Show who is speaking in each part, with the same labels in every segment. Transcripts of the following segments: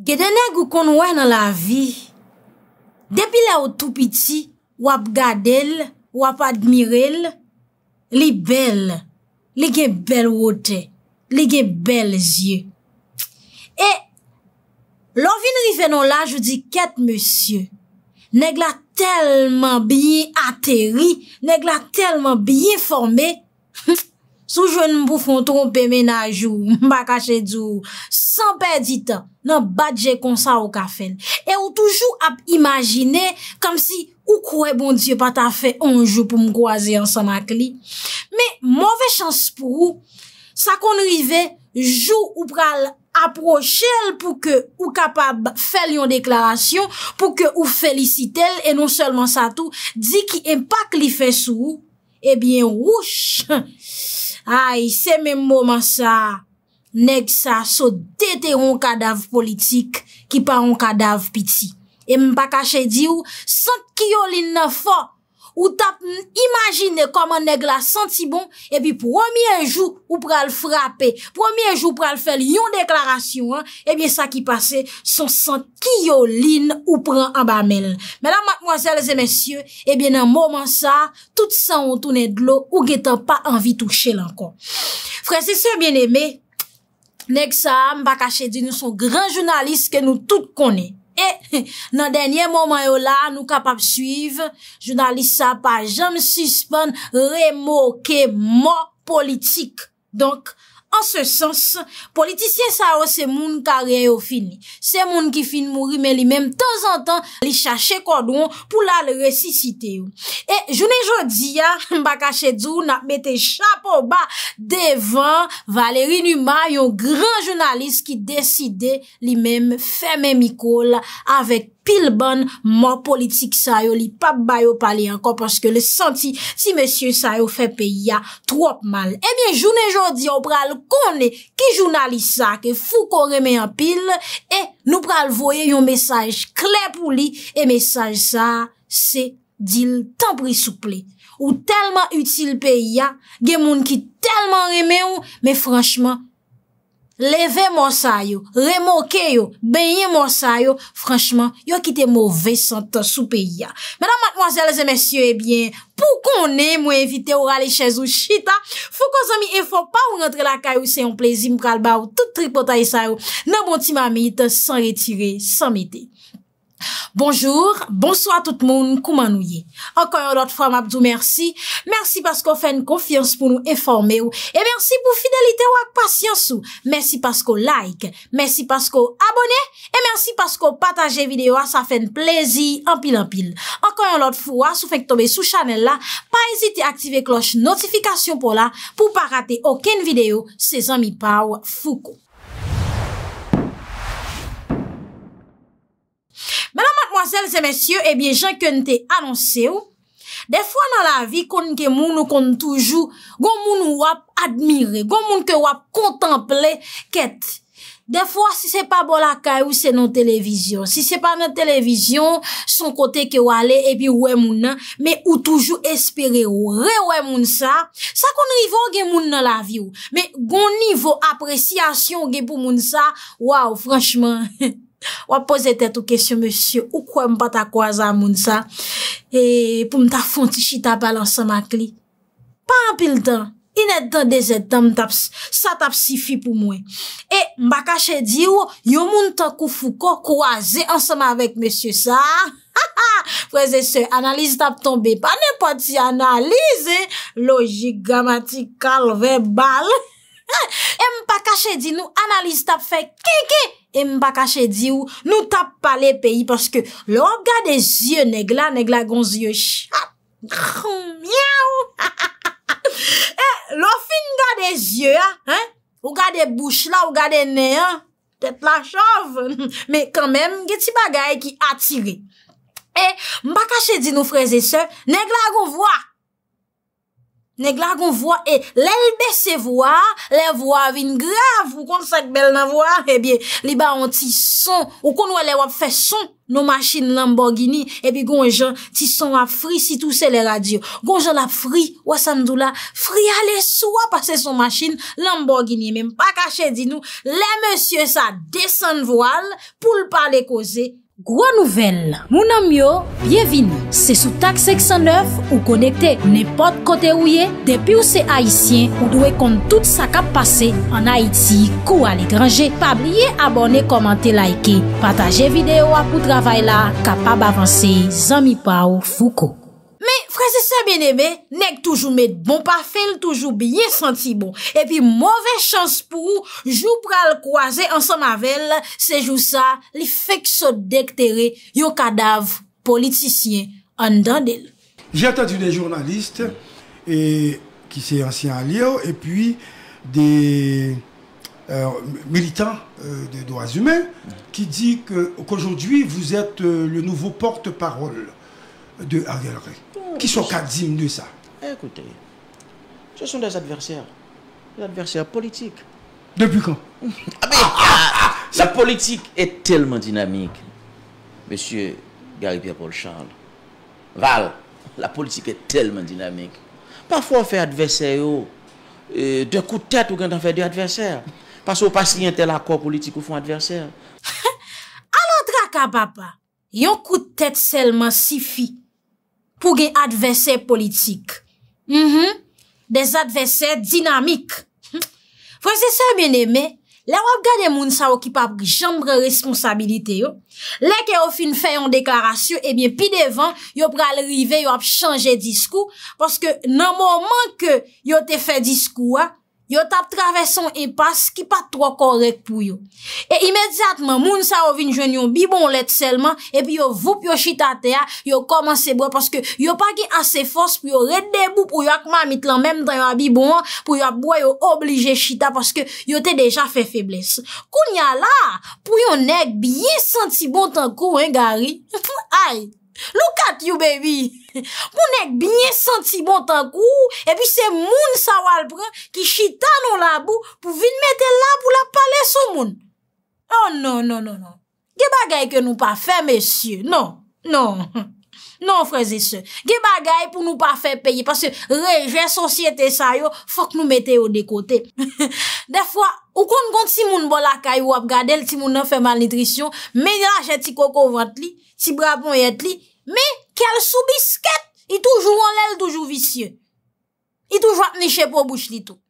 Speaker 1: Gede neg ou kon wè nan la vi, depi la ou tou piti, wap gadel, wap admirel, li bel, li gen bel wote, li gen bel zye. E, lò vin rife nan la, jw di ket monsye, neg la telman biye ateri, neg la telman biye formè. soujwen m pou fon trompe menaj ou m bakache djou, san perdi tan nan badje konsa ou kafen. E ou toujou ap imajine, kam si ou kouè bon djou pata fe onjou pou m kwaze ansan ak li. Me, mouve chans pou ou, sa kon nou i ve, jou ou pral aproche el pou ke ou kapab fel yon deklarasyon, pou ke ou felisite el, e nou selman sa tou, di ki empak li fe sou, e bien, wouch! Ay, semen mouman sa, neg sa, so dete yon kadav politik, ki pa yon kadav piti. E mpa kache di ou, sak yo li na fò, ou tap imagine koman neg la senti bon, epi promyen jou ou pral frape, promyen jou pral fel yon deklarasyon, epi e sa ki pase, son sent kiyo lin ou pran amba mel. Mèlam mwazèl zè mèsyè, epi nan mwoman sa, tout sa ou tounè dlo ou getan pa anvi touche lankon. Frè, se se mwen eme, neg sa m bakache di nou son gran jounalist ke nou tout konè. E nan denye mouman yo la, nou kapap suiv, jounalisa pa jam suspon remoke mou politik. An se sens, politisyen sa ou oh, se moun kare yo oh, fin li. Se moun ki fin mouri men li menm tan zan tan li chache konon pou la le resisite yo. Oh. E jounen jodi ya, Mbakache Dzou na mette chapo ba devan Valérie Numa, yon gran jounalist ki deside li menm fèmè mikol avèk. Pil ban, man politik sa yo li pap bayo pali ankon paske le santi si mesye sa yo fe pe ya trop mal. Ebyen, jounen jondi, ou pral kone ki jounali sa ke fou kon reme an pil e nou pral voye yon mesaj kle pou li e mesaj sa se dil tan prisouple. Ou telman util pe ya, gen moun ki telman reme ou, me franchman, Leve mou sa yo, remoke yo, beye mou sa yo, franchman, yo ki te mou ve sante soupe ya. Menan matmoazel, zemesyo, ebyen, eh pou konen mwen evite ou rale chèz ou chita, fou kon zami e fò pa ou rentre la kayo, se yon plezi mkal ba ou tout tripota e sa yo, nan bon ti mami ite san retire, san mete. Bonjour, bonsoit tout moun koumanouye. Enkoyon lot fwa mabdou mersi, mersi paskou fèn konfians pou nou eforme ou, e mersi pou fidelite wak pasyans ou, mersi paskou like, mersi paskou abone, e mersi paskou pataje videyo asafèn plezi empil-empil. Enkoyon lot fwa sou fèk tobe sou chanel la, pa ezite aktive kloche notifikasyon pou la, pou pa rate oken videyo se zanmi paw foukou. Parazel se mesye, e bie jen ke nte anonse ou, de fwa nan la vi kon ke moun ou kon toujou goun moun wap admire, goun moun ke wap kontemple ket. De fwa si se pa bol akay ou se nan televizyon, si se pa nan televizyon, son kote ke wale e bi wè moun nan, me ou toujou espere ou, re wè moun sa, sa kon rivon gen moun nan la vi ou. Me goun nivou apresyasyon gen pou moun sa, waw franchman... Wap pose tet ou kesyon, monsye, ou kwa mpa ta kwa za moun sa? E pou mta fonti chi ta balan sa makli? Pa anpil tan, inet tan de zet tan, sa tap si fi pou mwen. E mba kache di ou, yon moun ta kou fou ko kwa ze ansama avèk monsye sa? Ha ha, kweze se, analize tap tombe, pa ne pati analize, logik, gamatik, kalve, bal. E mpa kache di nou, analize tap fe ki ki? E mba kache di ou nou tap pa le peyi paske lò gade zye negla, negla goun zye chap, koum, miaw. E lò fin gade zye, ou gade bouch la, ou gade ne, tet la chav, me kan men, geti bagay ki atire. E mba kache di nou freze se, negla goun vwa, Nèk la gon vwa e lèl bè se vwa, lè vwa avin grav ou kon sa kbel nan vwa, ebi li ba an ti son, ou kon wè lè wap fè son nou machin Lamborghini, ebi gon jen ti son a fri si tou se lè radio. Gon jen la fri, wè samdou la, fri a lè sou a pase son machin Lamborghini. E Mèm pa kache di nou, lè monsye sa desen vwal pou l'par lè koze, Gwa nouvel, mounan myo, byevini, se sou tak 609 ou konekte nepot kote ou ye, depi ou se Haitien ou dwe kont tout sa kap pase, an Haiti, kou al e grange, pa blye abone, komante, laike, pataje videyo apou travay la, kapab avanse, zami pa ou fuko. Men, fre se se beneme, nek toujou met bon pa fel, toujou biye senti bon. Epi, mouve chans pou jou pral kwaze ansan avel se jou sa li fek so dek tere yo kadav politisyen an dan del.
Speaker 2: J'ai attendu de jounaliste, ki se yansi an liyo, epi de euh, militant euh, de doaz humen, ki di koujoudwi vous ete euh, le nouvou porte-parole de Ariel Rey. Ki son 4-10 minou sa?
Speaker 3: Ekoute, se son des adversères. Des adversères politik. Depi kon? Ah, sa ah, ah, politik e telman dinamik. Monsie Garibia Paul Charles. Val, la politik e telman dinamik. Parfois euh, ou fe adversè yo. De kou tèt ou gen dan fe de adversè. Pas ou pas si yon tel akor politik ou fon adversè.
Speaker 1: Alon dra ka baba. Yon kou tèt selman si fik. pou ge adveser politik. Mh, mm-hmm. mh, des adveser dinamik. Fwese se mwen eme, la wap gade moun sa wakip ap jambre responsabilite yo, la ke wap fin fè yon deklarasyon, e eh mwen pi devan, yo pral rive yo ap chanje diskou, paske nan mouman ke yo te fè diskou wak, yo tap travesan e pas ki pa trokorek pou yo. E imediatman, moun sa ovin jwen yon bibon let selman, epi yo vup yo chita teya, yo koman sebo, paske yo pagi ase fos, pou yo redde bou pou yo akman mitlan, mem draywa bibon, pou yo aboy yo oblije chita, paske yo te deja fe febles. Koun ya la, pou yon neg biye senti bon tankou, en gari, aye, Lou kat yu bebi, pou nek bine senti bon tankou, e pi se moun sa walpren ki chita nou labou pou vin mette labou la pale sou moun. Oh non, non, non, non, ge bagay ke nou pa fe, mesye, non, non. Non freze se, ge bagay pou nou pa fe peye, pase reje, sosye te sayo, fok nou mette yo de kote. De fwa, ou kon kon ti moun bol akay wap gade, el ti moun nan fe mal nitrisyon, men yon la che ti koko vant li, ti brapon yet li, men, kel sou bisket, itoujou an lel toujou visye. Itoujou at ni chepo bouch li tou.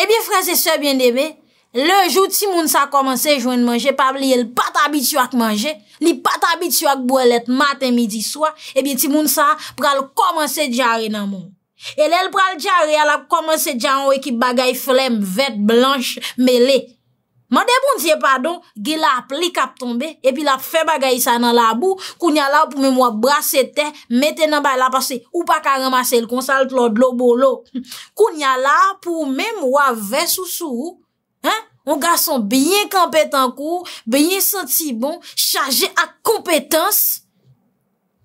Speaker 1: Ebyen eh freze se, bende me, Lejou ti moun sa komanse jwen manje, pa li el pat abityo ak manje, li pat abityo ak bwelet maten midi swa, e eh bi ti moun sa pral komanse djare nan moun. E li el pral djare alap komanse djanwe ki bagay flem, vet, blanche, mele. Ma de moun siye padon, ge la ap li kap tombe, e pi la ap fe bagay sa nan la abou, koun ya la pou mèm wap brase te, meten nan bay la pase, ou pa ka ramase el konsal tlo dlo bolo. Koun ya la pou mèm wap ve sou sou ou, Mon gar son byen kompet en kou, byen soti bon, chaje ak kompetans.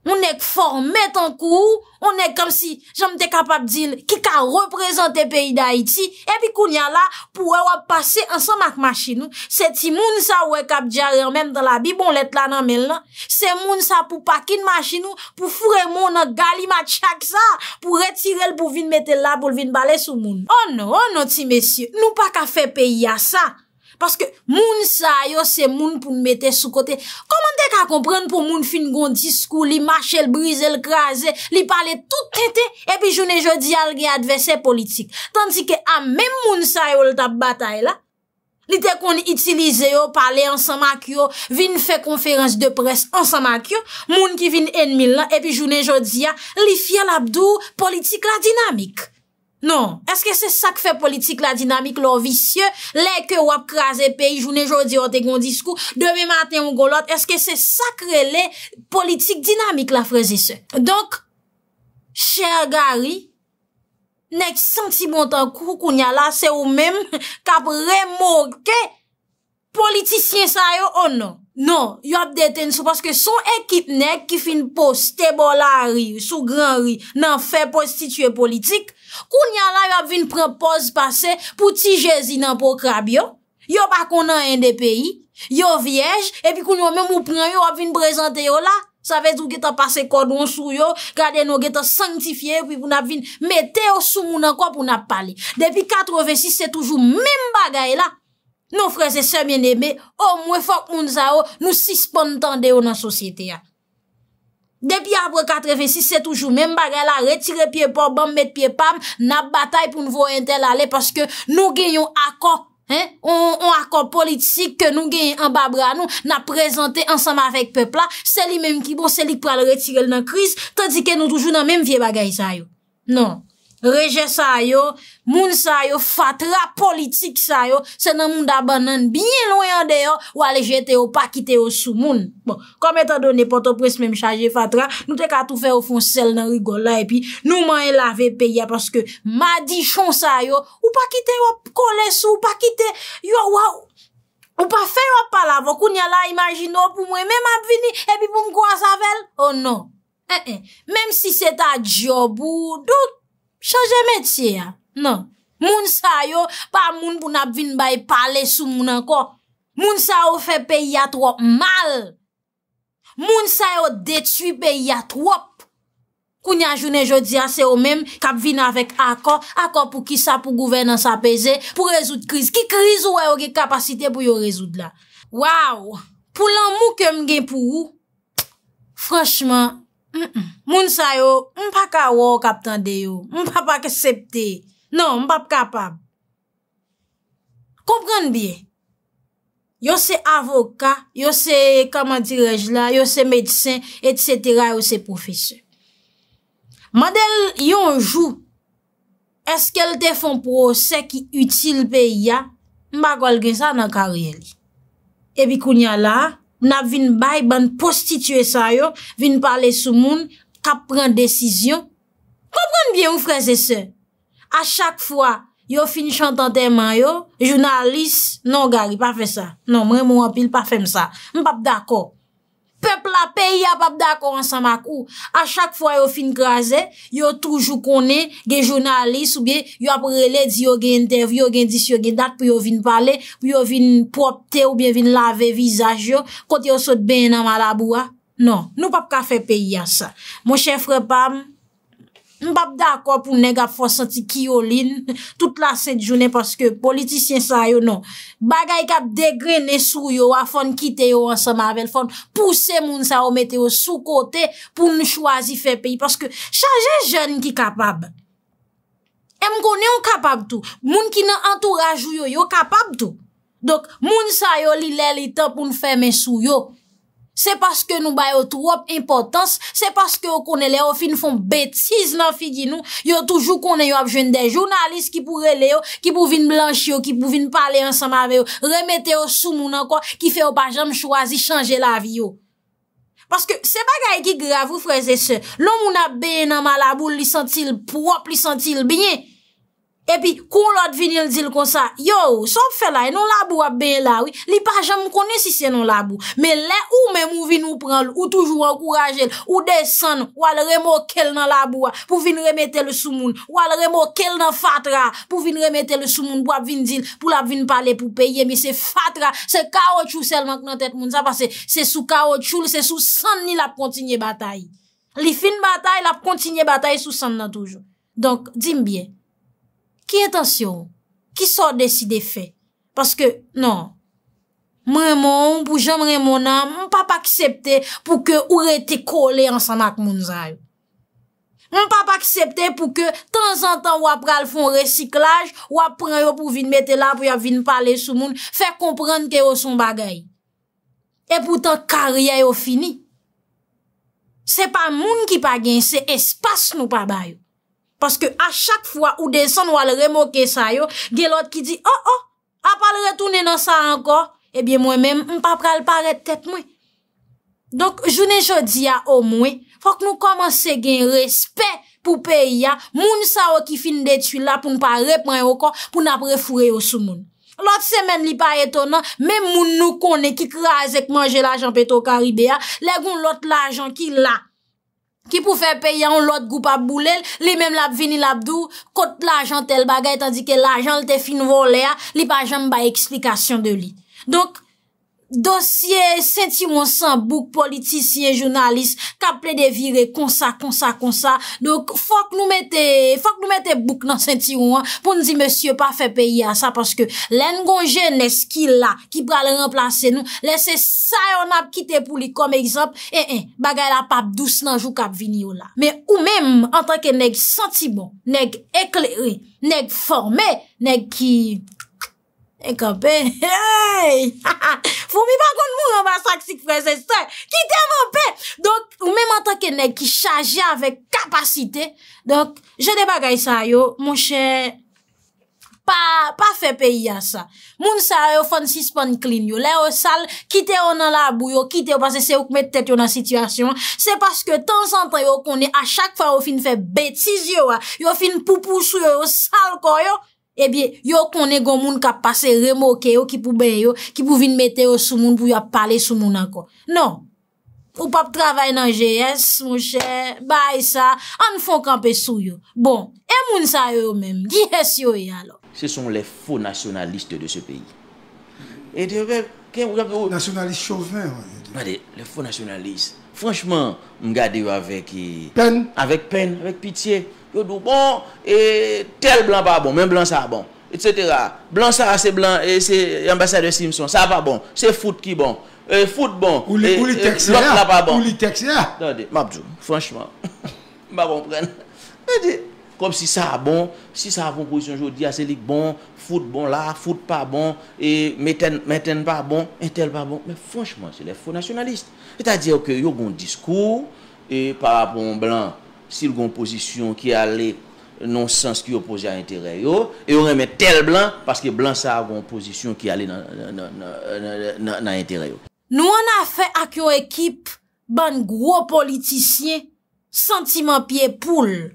Speaker 1: Moun ek fòr met an kou, moun ek kam si, jom de kapap dil, ki ka reprezentè peyi da iti, e bi koun ya la pou e wap pase ansan mak machinou. Se ti moun sa wè kap djarè an men de la bi, bon let lan an men lan, se moun sa pou pakin machinou, pou fure moun an gali matchak sa, pou retirel pou vin metel la, pou vin balè sou moun. Oh ono, ono oh ti mesye, nou pa ka fe peyi ya sa. Paske moun sa yo se moun pou mwete sou kote. Koman dek a kompren pou moun fin gond diskou, li machel, brisel, kaze, li pale tout tete, epi jounen jodi al gen advese politik. Tanti ke a men moun sa yo lta batay la, li dek koni itilize yo, pale ansan makyo, vin fe konferans de pres ansan makyo, moun ki vin enmil la epi jounen jodi al, li fye la bdou politik la dinamik. Non, eske se sak fe politik la dinamik lor visye, le ke wap kraze peyi, jounen jodi otekon diskou, deme maten yon golot, eske se sakre le politik dinamik la frezise. Donk, chèr gari, nek sentimentan kou kou nyala se ou men, kap remorke politisyen sayo ou non. Non, yop deten sou, paske son ekip nek, ki fin poste bolari sou granri nan fe postitye politik, Koun yon la yon ap vin pren pose pase pou ti jezi nan pokrab yon, yon bakon nan yon de peyi, yon viej, epi koun yon men moun pren yon ap vin prezante yon la, sa vez yon geta pase kodon sou yon, gade yon geta sanktifiye, epi pou nan ap vin mete yon sou moun nan kwa pou nan ap pale. Depi 86 se toujou men bagay la, nou freze semen eme, omwe fok moun za yo, nou sispan tande yo nan sosyete ya. Depi abre 86, se toujou mèm bagay la, retire piepam, bam, met piepam, na batay pou nou vou entel ale, paske nou genyon akon, an akon politik, ke nou genyon an babra nou, na prezante ansanm avèk pepla, se li mèm ki bon, se li pou al retirel nan kriz, tadike nou toujou nan mèm vie bagay sa yo. Non. reje sa yo, moun sa yo, fatra, politik sa yo, se nan moun da banan binye loyan de yo, wale jete yo, pa kite yo sou moun. Bon, kome ta do ne poto pres menm chaje fatra, nou te ka tou fe yo fon sel nan rigola, epi nou man e lave peye, paske ma di chon sa yo, ou pa kite yo koleso, ou pa kite yo waw, ou pa fe yo pala, wakoun ya la imajino pou mwen, menm ap vini, epi pou mkwa savel, o oh nou, en en, eh, eh, menm si se ta job ou dout, Change metye ya, nan. Moun sa yo, pa moun pou nap vin bayi pale sou moun anko. Moun sa yo fe pe yatwop mal. Moun sa yo detwi pe yatwop. Kounya jounen jodia se yo men, kap vin avek akor. Akor pou ki sa pou gouvenan sa peze, pou rezout kriz. Ki kriz ouwe yo ge kapasite pou yo rezout la. Waw, pou lan mou kem gen pou ou, franchman, Moun sa yo, mpa ka wou kapten de yo, mpa pa kesepte, non, mpa pa kapab. Komprende biye, yo se avoka, yo se, kama direj la, yo se medisen, etsetera, yo se profese. Madel yon jou, eske l te fon pro se ki util pe ya, mpa gwal gen sa nan kariye li. Ebi koun ya la, ha? Mwen ap vin bay ban prostitue sa yo, vin pale sou moun, kap pren desisyon. Kompran bien mwen freze se. A chak fwa, yo fin chan tentenman yo, jounalist, non gari, pa fe sa. Non, mwen mwen apil, pa fe msa. Mwen pap dako. Pepl la peyi ap ap dakor an samak ou. A chak fwa yo fin graze, yo toujou konen gen jounalist ou biye yo ap rele di yo gen entev, yo gen dis yo gen dat pou yo vin pale, pou yo vin popte ou biye vin lave vizaj yo kont yo sot ben nan malabou a. Non, nou pap ka fe peyi a sa. Mon chef repam, Mbap da akor pou neg ap fonsanti ki yo lin tout la set jounen paske politisyen sa yo non. Bagay kap degrene sou yo a fon kite yo ansama vel fon pouse moun sa o mete yo sou kote pou nou chwazi fe peyi paske chanje joun ki kapab. E mkone ou kapab tou? Moun ki nan antouraj yo yo kapab tou? Dok moun sa yo li lè lè tan pou nou fè men sou yo. Se paske nou bayo trop importans, se paske ou konen le ou fin fon betiz nan figi nou, yo toujou konen yo apjwen de jounalist ki pou rele yo, ki pou vin blanch yo, ki pou vin pale ansama me yo, remete yo sou moun anko ki fe ou pa jam chwazi chanje la vi yo. Paske se bagay ki gravou freze se, loun moun apbeye nan malabou li santil prop, li santil bine, E pi, kon lòt vin yon dil kon sa, yo, son pfe la, yon e labou ap be la, li pa jam konen si se yon labou. Me le ou men mou vin ou pran, ou toujou an kourajel, ou de san, wale remote kel nan labou, pou vin remete le sou moun, wale remote kel nan fatra, pou vin remete le sou moun, pou ap vin dil, pou ap vin pale pou peye, mi se fatra, se karotchou selman kwen an tet moun, sa pa se sou karotchou, se sou san, ni lap kontinye batay. Li fin batay, lap kontinye batay, sou san nan toujou. Donk, di mbyen, Ki etansyon? Ki sa de si de fe? Paske, nan, mwen moun pou jan mwen moun nan, mwen pa pa aksepte pou ke ou rete kole ansanak moun zay. Mwen pa pa aksepte pou ke tan zan tan wap pral fon resiklaj, wap pran yo pou vin mette la pou ya vin pale sou moun, fe kompran ke yo son bagay. E poutan karyay yo fini. Se pa moun ki pa gen, se espas nou pa bayo. Paske a chak fwa ou desan wale remoke sa yo, gen lot ki di, oh oh, apal retounen an sa anko, ebyen eh mwen men, mpa pral paret tep mwen. Donk, jounen jodi ya o mwen, fok nou komanse gen respet pou peyi ya, moun sa wakifin detu la pou mpa repren anko, pou nap refure yo sou moun. Lot semen li pa etonan, men moun nou konen ki kras ek manje l'ajan peto karibé ya, le goun lot l'ajan ki la. Ki pou fè peyan lòt goup ap boulèl, li mèm l ap vini l ap dou, kot l ajan tel bagay, tandi ke l ajan l te fin volè a, li pa jan mba eksplikasyon de li. dosye sentimon san bouk politisyen, jounalist, kap ple devire konsa, konsa, konsa. Dok fok nou mette bouk nan sentimon pou nou di monsye pa fe peyi a sa paske len gongen nes ki la, ki prale remplase nou, lese sayon ap kite pou li kom ekzop, e, e, eh, eh, bagay la pap douce nan jou kap vini yo la. Me ou mem, an tanke neg sentimon, neg ekleri, neg forme, neg ki... E ka pe, hey, ha ha, foun mi pa kont moun yo basak si k fwese se, kite moun pe. Donk, ou mèm anta kenè ki chaje avèk kapasite, donk, jè de bagay sa yo, moun che, pa, pa fè pe ya sa. Moun sa yo fon sis pon klin yo, lè yo sal, kite yo nan la abou yo, kite yo pasese yo k met tèt yo nan situasyon. Se paske ton santan yo konè a chak fa yo fin fè betis yo, yo fin pupousou yo, yo sal kon yo. Ebyè, eh yo konè gon moun kapase remoke yo ki pou ben yo, ki pou vin mette yo sou moun pou yo pale sou moun ankon. Non, ou pap travay nan GES, moun chè, bay sa, an fon kampè sou yo. Bon, e moun sa yo mèm, GES yo yalò.
Speaker 3: E se son le fo nasyonaliste de se peyi. E de rep, ken moun kapè yo? Nasyonaliste chauvin, wè. Wè de, le fo nasyonaliste. Franchman, mwen gade yo avèk... Pèn. Avèk pèn, avèk pitiè. yo dou bon, et tel blan pa bon, men blan sa bon, etc. Blan sa, se blan, bon. bon. e se ambasade Simson, sa pa bon, se foute ki bon, foute bon, et foute la pa bon. Ou li e, teksya? Franchman, bon. ma bon pren. Kom si sa bon, si sa fon kouj son jodi, a se lik bon, foute bon la, foute pa bon, et meten pa bon, et tel pa bon, men franchman, se le foute nationaliste. Et a diyo ke yo gon diskou, et pa bon blan, Sil gon pozisyon ki ale non sens ki yo poze a intere yo, yo reme tel blan, paske blan sa a gon pozisyon ki ale nan intere yo.
Speaker 1: Nou an a fe ak yo ekip, ban gro politisyen, sentiman piye poule.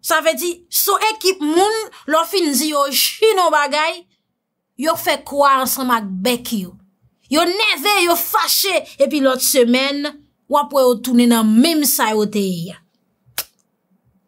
Speaker 1: Sa ve di, so ekip moun, lo finzi yo chino bagay, yo fe kwa ansan mak bek yo. Yo neve, yo fache, epi lot semen, wapwe yo toune nan mim sa yo teye ya.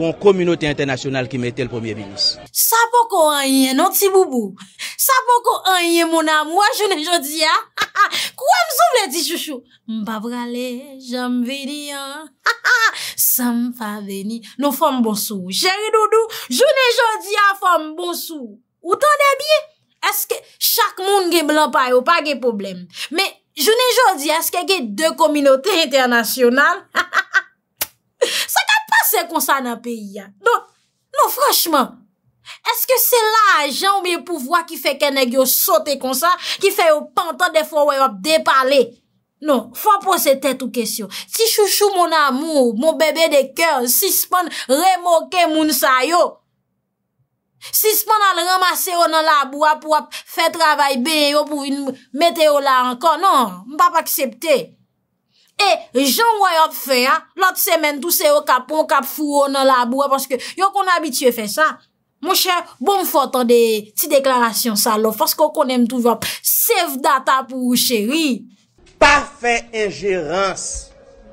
Speaker 3: pou an kominote internasyonal ki metel pou miye bilis.
Speaker 1: Sa pou kou anye nou ti boubou? Sa pou kou anye moun amou a jounen jodi ya? Ah? Ha ha! Kou am souf le ti chouchou? Mpa brale, jom vedi ya? Ah? Ha ha! Sam fa veni, nou fom bon sou. Jere dodo, jounen jodi ya ah, fom bon sou. Ou tan de biye? Eske chak moun ge blan payo, pa ge problem. Me jounen jodi ya, eske ge de kominote internasyonal? Ha ha! Se kon sa nan peyi ya Non, non froshman Eske se la ajan ou mi pou vwa Ki fe ken e gyo sote kon sa Ki fe yo pantan defo wè yo depale Non, fwa pou se tete ou kesyon Ti chou chou mon amou Mon bebe de kèr Si se pon remoke moun sayo Si se pon an ramase yo nan la bwa Pwa fe travay be yo Pwa mwete yo la ankon Non, mpa pa aksepte E jan woy ap fè ya, lot semen tout se yo kapon, kapfou, nan labou, paske yon kon abitye fè sa. Mon chè, bon fòt an de ti deklarasyon sa lo, fòs kon konem tout vòp, save data pou chèri. Parfè ingerans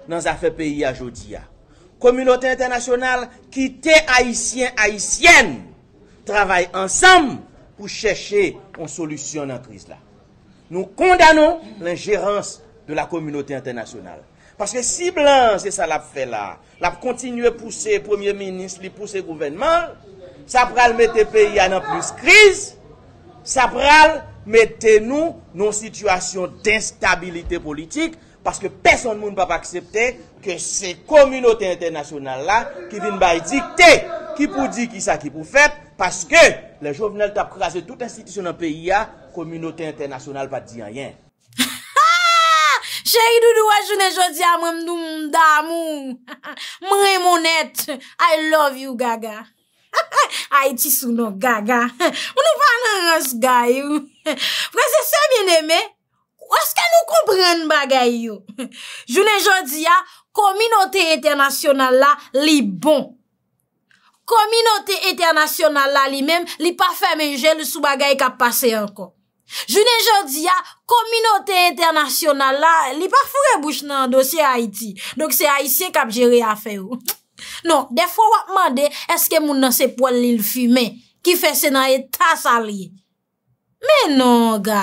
Speaker 3: nan zafè peyi a jodi ya. Komunote internasyonal ki te haisyen, haisyen, travay ansam pou chèche yon solusyon nan kriz la. Nou kondanon l'ingerans... de la komunote internasyonal. Paske si blanje sa la fe la, la kontinue pouse, premier minis li pouse kouvenman, sa pral mette pe ya nan plus kriz, sa pral mette nou, nan sitwasyon destabilite politik, paske peson moun pa pa aksepte ke se komunote internasyonal la, ki vin ba y dikte, ki pou di, ki sa, ki pou fet, paske le jovenel ta prase tout institisyon nan pe ya, komunote internasyonal pa di a yen.
Speaker 1: Che yi doudou a jounen jodia mwen mdou mdamou, mwen e mounet, I love you gaga, a iti sou nou gaga, mwen ou pa nan ans gayou, pou kwa se se mwen eme, ou aske nou kompren bagayou, jounen jodia, kominote eternasyonala li bon, kominote eternasyonala li men, li pafe men jel sou bagay ka pase anko, Jounen jodi ya, kominote internasyonan la li pa fure bouch nan dosye Haiti. Dok se Haitien kap jere afe ou. Non, defo wap mande eske moun nan se poil li l fume, ki fese nan etas a li. Menon ga,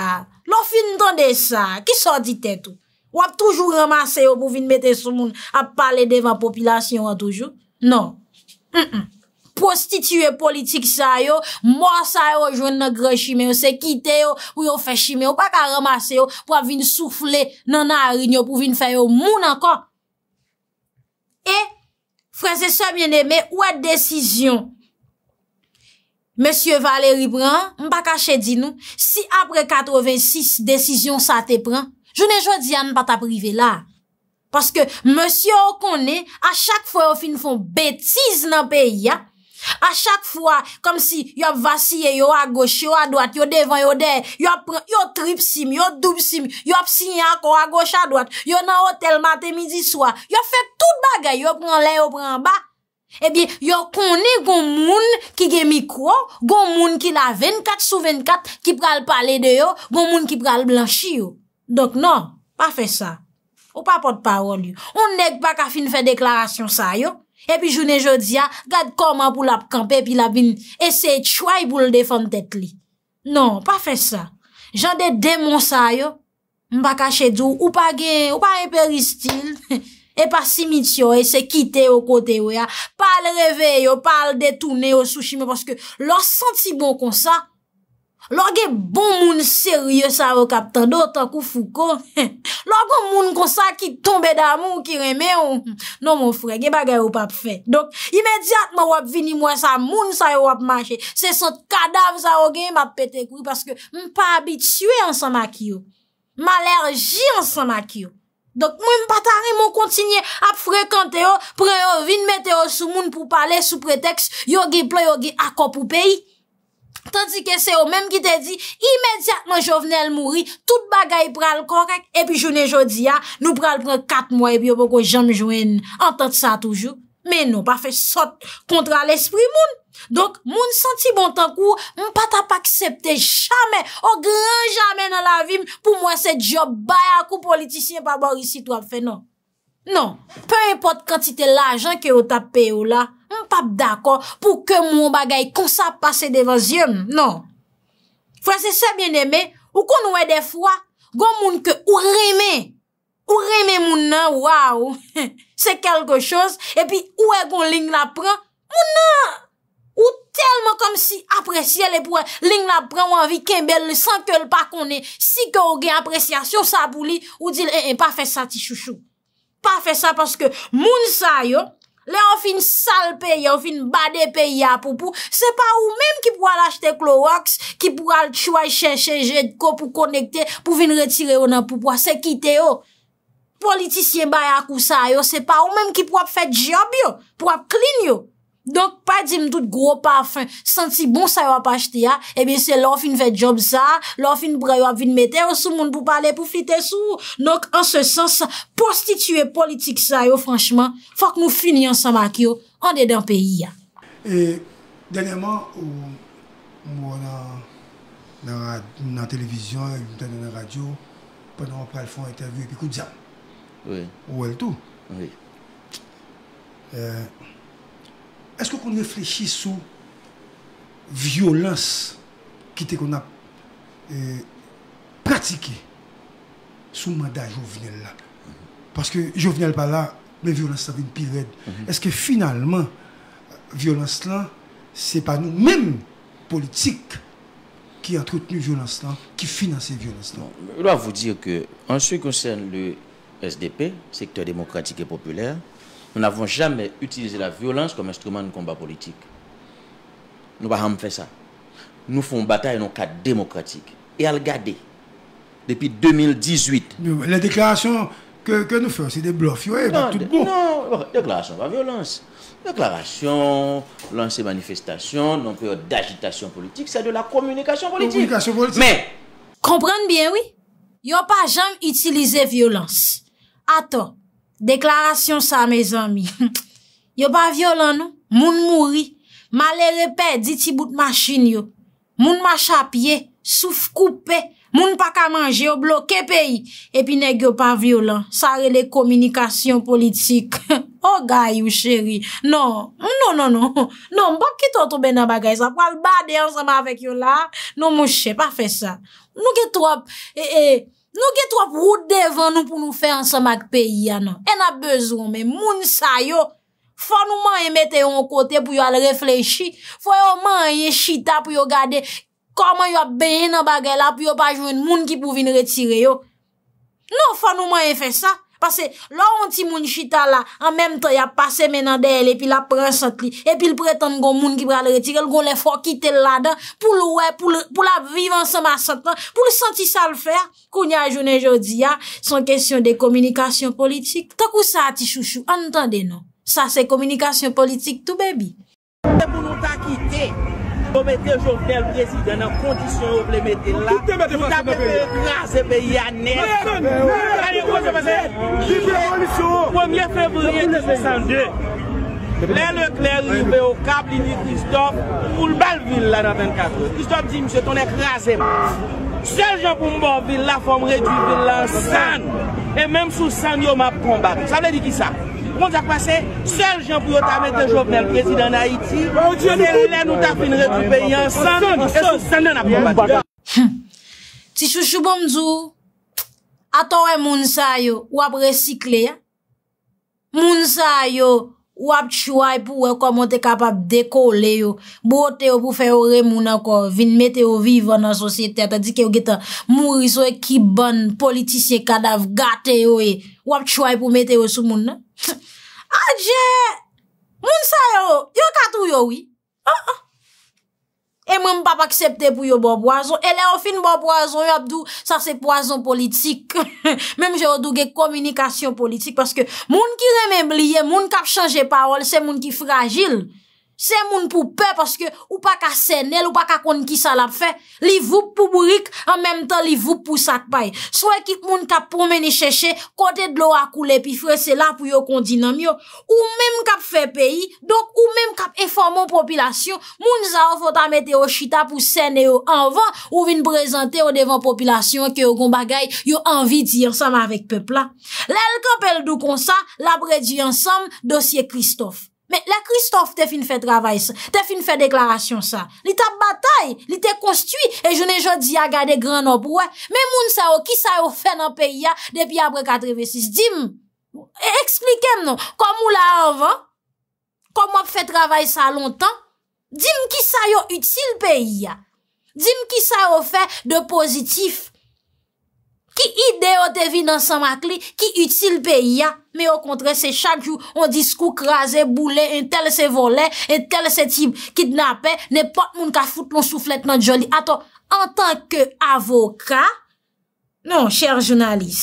Speaker 1: lo fin tonde sa, ki sa di tete ou? Wap toujou ramase ou pou vin mette sou moun ap pale devan popilasyon an toujou? Non, mn mn. Prostitue politik sa yo, mwa sa yo jwen nan gre chime yo, se kite yo, ou yo fe chime yo, baka ramase yo, pou avin soufle nan nan arinyo, pou avin faye yo moun anka. E, freze se mwen eme, ou e decizyon? Monsie Valery Bran, mba kache di nou, si apre 86 decizyon sa te pran, jounen jwa diyan pa ta prive la. Paske monsie o konen, a chak fwe o fin fon betiz nan pe yap, A chak fwa, kom si yo vasiye yo a goche, yo a doat, yo devan yo dey, yo tripsim, yo dupsim, yo psinyanko a goche a doat, yo nan hotel mate midi swa, yo fe tout bagay, yo pran le, yo pran ba. Ebi, eh yo koni goun moun ki ge mikro, goun moun ki la 24 sou 24, ki pral pale de yo, goun moun ki pral blanchi yo. Dok non, pa fe sa. Ou pa pot parol yo. On dek pa ka fin fe deklarasyon sa yo. epi jounen jodi ya, gade koman pou la pkanpe, epi la bin, ese chwa yi pou l de fante te li. Non, pa fe sa. Jan de demon sa yo, mba kache djou, ou pa gen, ou pa eperi stil, epa simit yo, ese kite yo kote yo ya, pa l reveyo, pa l detoune yo sushi, mwen paske lor senti bon kon sa, Loge bon moun serye sa yo kap tan do tak ou fukon. Loge moun kon sa ki tombe da moun ki reme ou. Non moun fure, ge bagay ou pap fe. Donk, imediat ma wap vini mwen sa moun sa yo wap manche. Se sot kadav sa yo genye map pete kou. Paske moun pa abitue ansan mak yo. Malerji ansan mak yo. Donk, moun patari moun kontinye ap frekante yo. Pre yo vin mette yo sou moun pou pale sou preteks. Yo ge plo, yo ge akop ou peyi. Tanti ke se yo menm ki te di, imediatman jo vnen el mouri, tout bagay pral korek, epi jounen joudi ya, ah, nou pral pran kat mwen epi yo poko jam jounen, antant sa toujou. Men nou pa fe sot kontra l'espri moun. Donk moun santi bon tankou, m pata pa aksepte chame, o gran chame nan la vim pou mwen se job bayakou politisyen pa bori si to ap fe nan. Non, pe import kantite la jan ki yo tap pe ou la, m pap dako pou ke moun bagay konsap pase devan zyon, non. Fwese se bieneme, ou kon wè defwa, goun moun ke ou reme. Ou reme moun nan, waw, se kelko chos, epi ou e goun ling la pran, moun nan. Ou telman kom si apresyele pou ling la pran wè vi kembèl san ke l pa konen, si ke ou gen eh, eh, apresyasyon sa pou li, ou dil e en pa fè sati chouchou. pa fe sa paske moun sa yo, le ou fin sal peye, ou fin bade peye apupou, se pa ou menm ki pou al ashte klo waks, ki pou al chouay chen chen jen ko pou konekte, pou vin retire yon apupou, se kite yo. Politisyen bayakou sa yo, se pa ou menm ki pou ap fet job yo, pou ap klin yo. Donk pa di mdout gro parfan, santi bon sa yo ap achete ya, ebi eh se lor fin fè job sa, lor fin bre yo ap vin metè, yo sou moun pou pale pou flite sou. Donk an se sens, prostitue politik sa yo, franchman, fòk nou finyon sa mak yo, an de den peyi ya.
Speaker 2: E, denèman, ou, mwè nan, nan, nan televizyon, nan radio, pwè nan mwè prel fòn intervye, pe kou diyan. Ou el tou. E, Est-ce qu'on réfléchit sur violence qui qu'on a eh, pratiquée sous le mandat jovenel Parce que jovenel mais la, violence est une vin Est-ce que finalement, la violence, violence ce n'est pas nous-mêmes politiques, qui a entretenu violence là, qui la violence
Speaker 3: là. Je dois vous dire que en ce qui concerne le SDP, secteur démocratique et populaire, nous n'avons jamais utilisé la violence comme instrument de combat politique. Nous n'avons pas fait ça. Nous faisons bataille dans le cadre démocratique. Et à garder. Depuis 2018.
Speaker 2: Les déclarations que, que nous faisons, c'est des bluffs. non,
Speaker 3: non, déclaration, pas violence. Déclaration, lancer manifestation, non période euh, d'agitation politique,
Speaker 1: c'est de la communication politique. Mais, comprendre bien, oui, ils n'ont pas jamais utilisé violence. Attends, Deklarasyon sa, me zami. Yo pa violan nou? Moun mouri. Malerepe diti bout machin yo. Moun machapye. Souf koupe. Moun pa ka manje. Yo bloke peyi. Epi neg yo pa violan. Sa relek komunikasyon politik. O oh, gay ou cheri. Non. Non, non, non. Non, mbak ki to tobe nan bagay sa. Pwa lbade ansama avek yo la. Non, mwen che, pa fe sa. Nou ke trop. E, e, e. Nou get wap wou devan nou pou nou fè an samak pe yana. Non. E na bezoun men moun sa yo. Fwa nou man yon mette yon kote pou yon al reflechi. Fwa yon man yon shita pou yon gade koman yon benye nan bagay la pou yon pa jwen moun ki pou vin retire yo. Nou fwa nou man yon fè sa. Pase, lor an ti moun chita la, an menm tan ya pase menan de el, epi la prensat li, epi l pretan goun moun ki pral retirel, goun le fwa kite l la dan, pou l wè, pou la vivan seman satan, pou l senti sa l fè, koun ya jounen jodi ya, san kesyon de komunikasyon politik. Takou sa ti chouchou, antande nan. Sa se komunikasyon politik tou bebi.
Speaker 3: O mette jok bel prezidyan an kondisyon o ble mette la, ou tap te ve krase be yanen. Anye kwa se basen? 1 fevriye 1962, le Leclerc yu be o kablini Christophe, ou l bal vil la nan 24 e. Christophe di, mse, ton ekrase. Sel jan pou mbo vil la form rejou vil la san, e menm sou san yo map kombat. Sa ble di ki sa? Monde bon, bon, a kwa se, sel jan pou yo ta men te jovne l prezidant na Haiti. Se li la nou ta fin rekupen yon san, san nan api an.
Speaker 1: Ti chou chou bon mdou, ato we moun sa yo, wap resikle ya. Moun sa yo, wap chouay pou we komon te kapap dekou le yo. Bote yo pou feyore moun akor, vin mete yo vivan an sosyete, ta dike yo geta moun riso e kiban, politisye kadav, gate yo e. Wap chouay pou mete yo sou moun na. Adjè, moun sa yo, yo katou yo wè. Ah, ah. E moun pa pa akseptè pou yo bo boazon. E lè ou fin bo boazon, yo abdou, sa se boazon politik. Mèm jè ou dougèk, komunikasyon politik. Paske moun ki remèm liye, moun kap chanje parol, se moun ki fragil. Se moun pou pe, paske ou pa ka senel, ou pa ka konki salap fe, li voup pou bourik, an menm tan li voup pou sakpay. So e kik moun kap pou meni cheche, kote dlo akoule, pi fre se la pou yo kondinam yo. Ou menm kap fe peyi, donk ou menm kap e formon popilasyon, moun zao fota mette yo chita pou senel yo anvan, ou vin prezante yo devan popilasyon ke yo goun bagay, yo anvi di yon sam avek pepla. Lel kap el do konsa, labre di yon sam dosye Kristof. Mè la Kristof te fin fè travay sa, te fin fè deklarasyon sa. Li ta batay, li te konstuy, e jounen jodi a gade gran ob wè. Mè moun sa yo, ki sa yo fè nan peyi ya depi apre 86? Dim, eksplikem nou, kom mou la avan, kom mop fè travay sa lontan, dim ki sa yo util peyi ya, dim ki sa yo fè de pozitif. Ki ideyo te vi nan san makli? Ki util pe ya? Me yo kontre se chak jou an diskou krasè, boulè, entel se volè, entel se tib kidnapè, ne pot moun ka foute loun souflet nan joli. Aton, an tan ke avoka, non, chèr jounalis,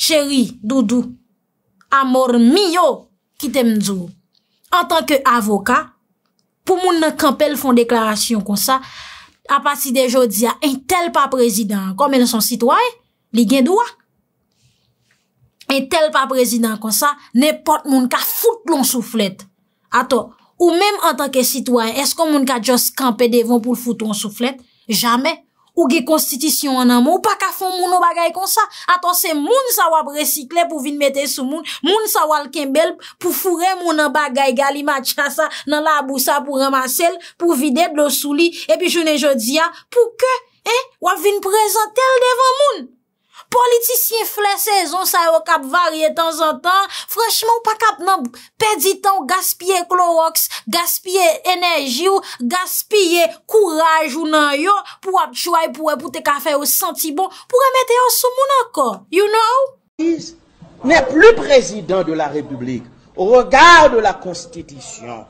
Speaker 1: chèri, doudou, amor miyo, kitem dzou. An tan ke avoka, pou moun nan kampel fon deklarasyon kon sa, apasi de jodi a entel pa prezident, komè nan son sitwoye, Li gen dwa? E tel pa prezident kon sa, nepot moun ka foute lonsou flet. Ato, ou menm an tanke sitwaye, esko moun ka jos kampe devon pou l foute lonsou flet? Jamen. Ou ge konstitisyon ananmou, ou pa ka fon moun obagay kon sa? Ato, se moun sa wap resikle pou vin mette sou moun, moun sa wal kembel pou fure moun obagay gali ma chasa nan la abousa pou ramasel, pou vide dlo souli, e pi jounen jodia pou ke eh, wap vin prezantel devon moun. Politisyen flesè zon sa yo kap varye tan zan tan, frèchman ou pa kap nan peditan gaspye kloroks, gaspye enerji ou, gaspye kouraj ou nan yo, pou ap chouay pou epoute kafe ou senti bon, pou remete yo sou moun anko, you know?
Speaker 3: Nè plou prezidant de la republik, ou regard de la konstitisyon,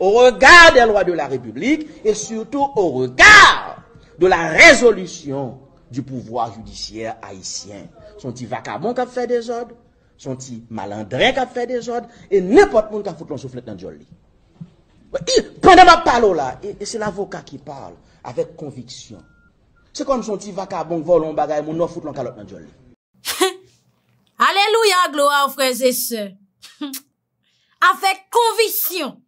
Speaker 3: ou regard de lwa de la republik, et surtout ou regard de la rezolisyon, Du pouvoi judisyer haisyen. Son ti vakabon kap fè dezod. Son ti malandren kap fè dezod. E nèpot moun kap foute loun souflet nan djolle. Pwèndè ma palo la. E se l'avoka ki parle. Avèk konviksyon. Se kon son ti vakabon volon bagay. Moun nou foute loun kalot nan djolle.
Speaker 1: Aleluya glo a ofreze se. Avèk konviksyon.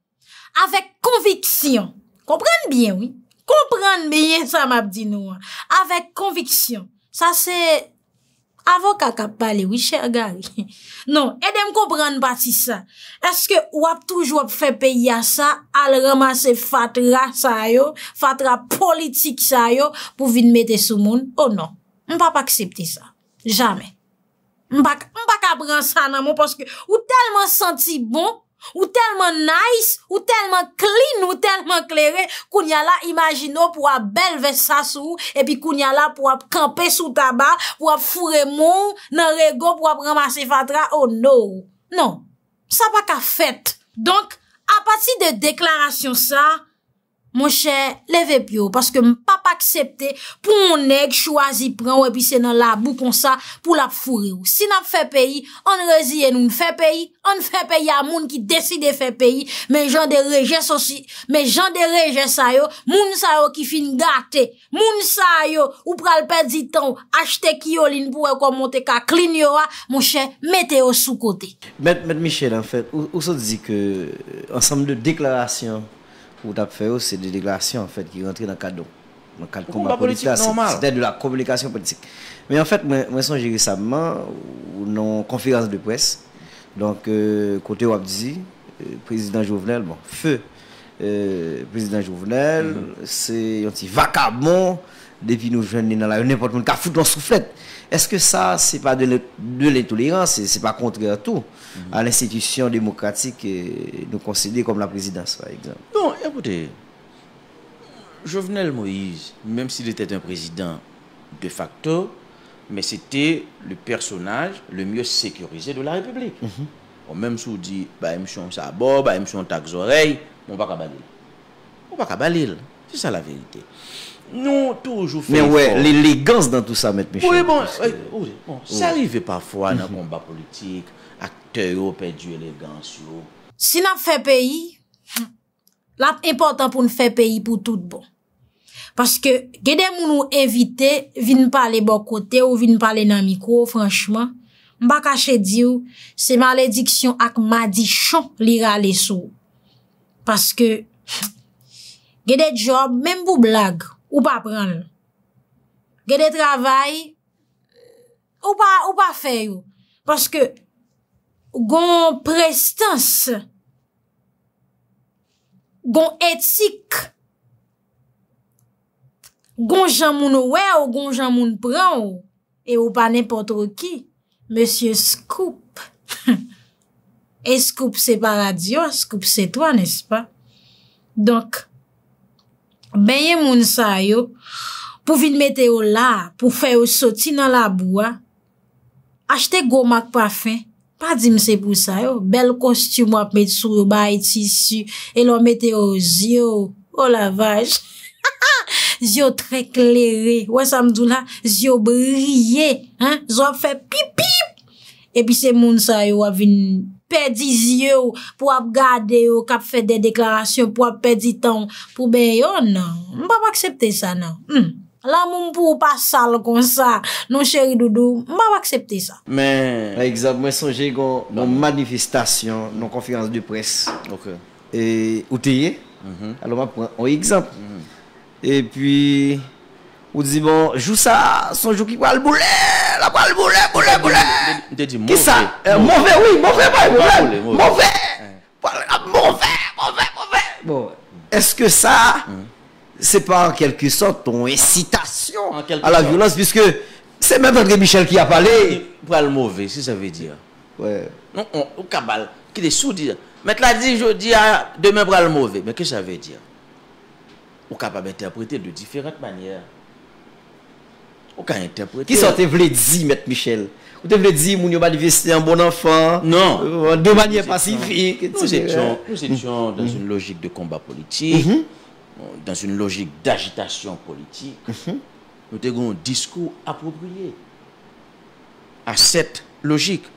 Speaker 1: Avèk konviksyon. Konprèn bien wè. kompren menye sa m ap di nou an, avek konviksyon. Sa se avokat kap pale, wichè agar. Non, edè m kompren bati sa, eske wap touj wap fe pe ya sa, al ramase fatra sa yo, fatra politik sa yo, pou vin mette sou moun, ou non, m pa pa aksepti sa. Jamen. M pa ka bran sa nan mou, ou telman santi bon, Ou telman nice, ou telman clean, ou telman kleré, koun yala imagino pou ap bel vè sasou, epi koun yala pou ap kampe sou taba, pou ap furemon, nan rego pou ap ramase fatra, oh no. Non, sa pa ka fèt. Donk, apati de deklarasyon sa... Mon chè, leve pyo, paske m pa pa aksepte, pou moun ek chwazi pran, wè pi se nan la bou kon sa, pou la fure ou. Si nap fè peyi, an rezi enoun fè peyi, an fè peyi a moun ki deside fè peyi, men jan de reje sa yo, moun sa yo ki fin garte, moun sa yo, ou pral pedi tan, achte ki yo lin pou rekomonte ka klini yo a, mon chè, mette yo sou kote.
Speaker 4: Mèd Michel, en fèt, ou so dizi ke, an sam de deklarasyon, Pour c'est des déclarations en fait qui rentrent dans le cadre. Dans le cadre c'était de la communication politique. Mais en fait, moi, moi j'ai récemment, une conférence de presse, donc, euh, côté Wabdi, euh, président Jovenel, bon, feu, euh, président Jovenel, mm-hmm. c'est un petit vacabond depuis nous jeunes, dans la n'importe qui a foutu dans soufflette. Est-ce que ça, ce n'est pas de l'intolérance, ce n'est pas contraire à tout, mhm. à l'institution démocratique que nous considérons comme la présidence, par exemple
Speaker 3: Non, écoutez, Jovenel Moïse, même s'il était un président de facto, mais c'était le personnage le mieux sécurisé de la République. Même -hmm. On même dit, bah, suis son sabot, je suis un taxe oreille, on va pas On va pas C'est ça la vérité. Nou, toujou fè fò. Mwen wè, l'eleganse dan tout sa mèt mè chè. Mwen wè, mwen wè, mwen wè, mwen wè. S'arive pafwa nan konba politik, akte yo pè di eleganse yo.
Speaker 1: Si nan fè peyi, la fè important pou n'fè peyi pou tout bon. Paske, gède moun nou evite, vin pa le bokote ou vin pa le nan mikou, franchman, mba kache diyo, se malediksyon ak madichon li rale sou. Paske, gède djò, mèm bou blag, Ou pa pran nou? Gede travay, ou pa feyo? Paske, gon prestans, gon etik, gon jan moun we ou, gon jan moun pran ou, e ou pa nepotro ki, Monsie Skoub. E Skoub se para diyo, Skoub se to, nespa? Donk, Benye moun sa yo, pou vin mette yo la, pou fe yo soti nan la boua. Achte gomak pa fe, pa di mse pou sa yo. Bel kostyum wap mette sou, bayi tisyu, e lwa mette yo zyo, o oh lavaj. Zyo tre kleri, wè sa mdou la, zyo briye, zwa fe pipip. E pi se moun sa yo wap vin... pedi zye ou pou ap gade ou kap non. non. hmm. non, fe de deklarasyon pou ap pedi tan pou ben yon nan. Mbap aksepte sa nan. La moun pou pa sal kon sa, non cheri doudou, mbap aksepte sa.
Speaker 4: Men, mwen sonje yon nan manifestasyon, nan konfirans di pres. Ok. E, outeye, alo mwen pon yon ekzamp. E pi... ou dit bon, joue ça, son jour qui va le bouler,
Speaker 3: va le bouler, bouler, bouler. Qui ça mauvais. oui, mauvais, mauvais. Mauvais, mauvais, mauvais. mauvais.
Speaker 4: mauvais. mauvais. est-ce que ça, hein? c'est pas en quelque sorte ton
Speaker 3: incitation à la violence,
Speaker 4: puisque c'est même André
Speaker 3: Michel qui a parlé. Pour le mauvais, si ça veut dire. Ouais. Non, au cabal, qui est sous dire. Mettre la dit, je dis à ah, demain pour le mauvais. Mais que ça veut dire On capable d'interpréter de différentes manières. Ou ka intèprete? Ki sa te vle di, mette Michel?
Speaker 4: Ou te vle di, moun yo ba divestè an bon anfan? Non. De manye pasifik? Nou s'étion dans mm-hmm.
Speaker 3: bon, mm-hmm. un logik de kombat politik, dans un logik d'agitation politik, nou te goun un diskou apopriye a set logik,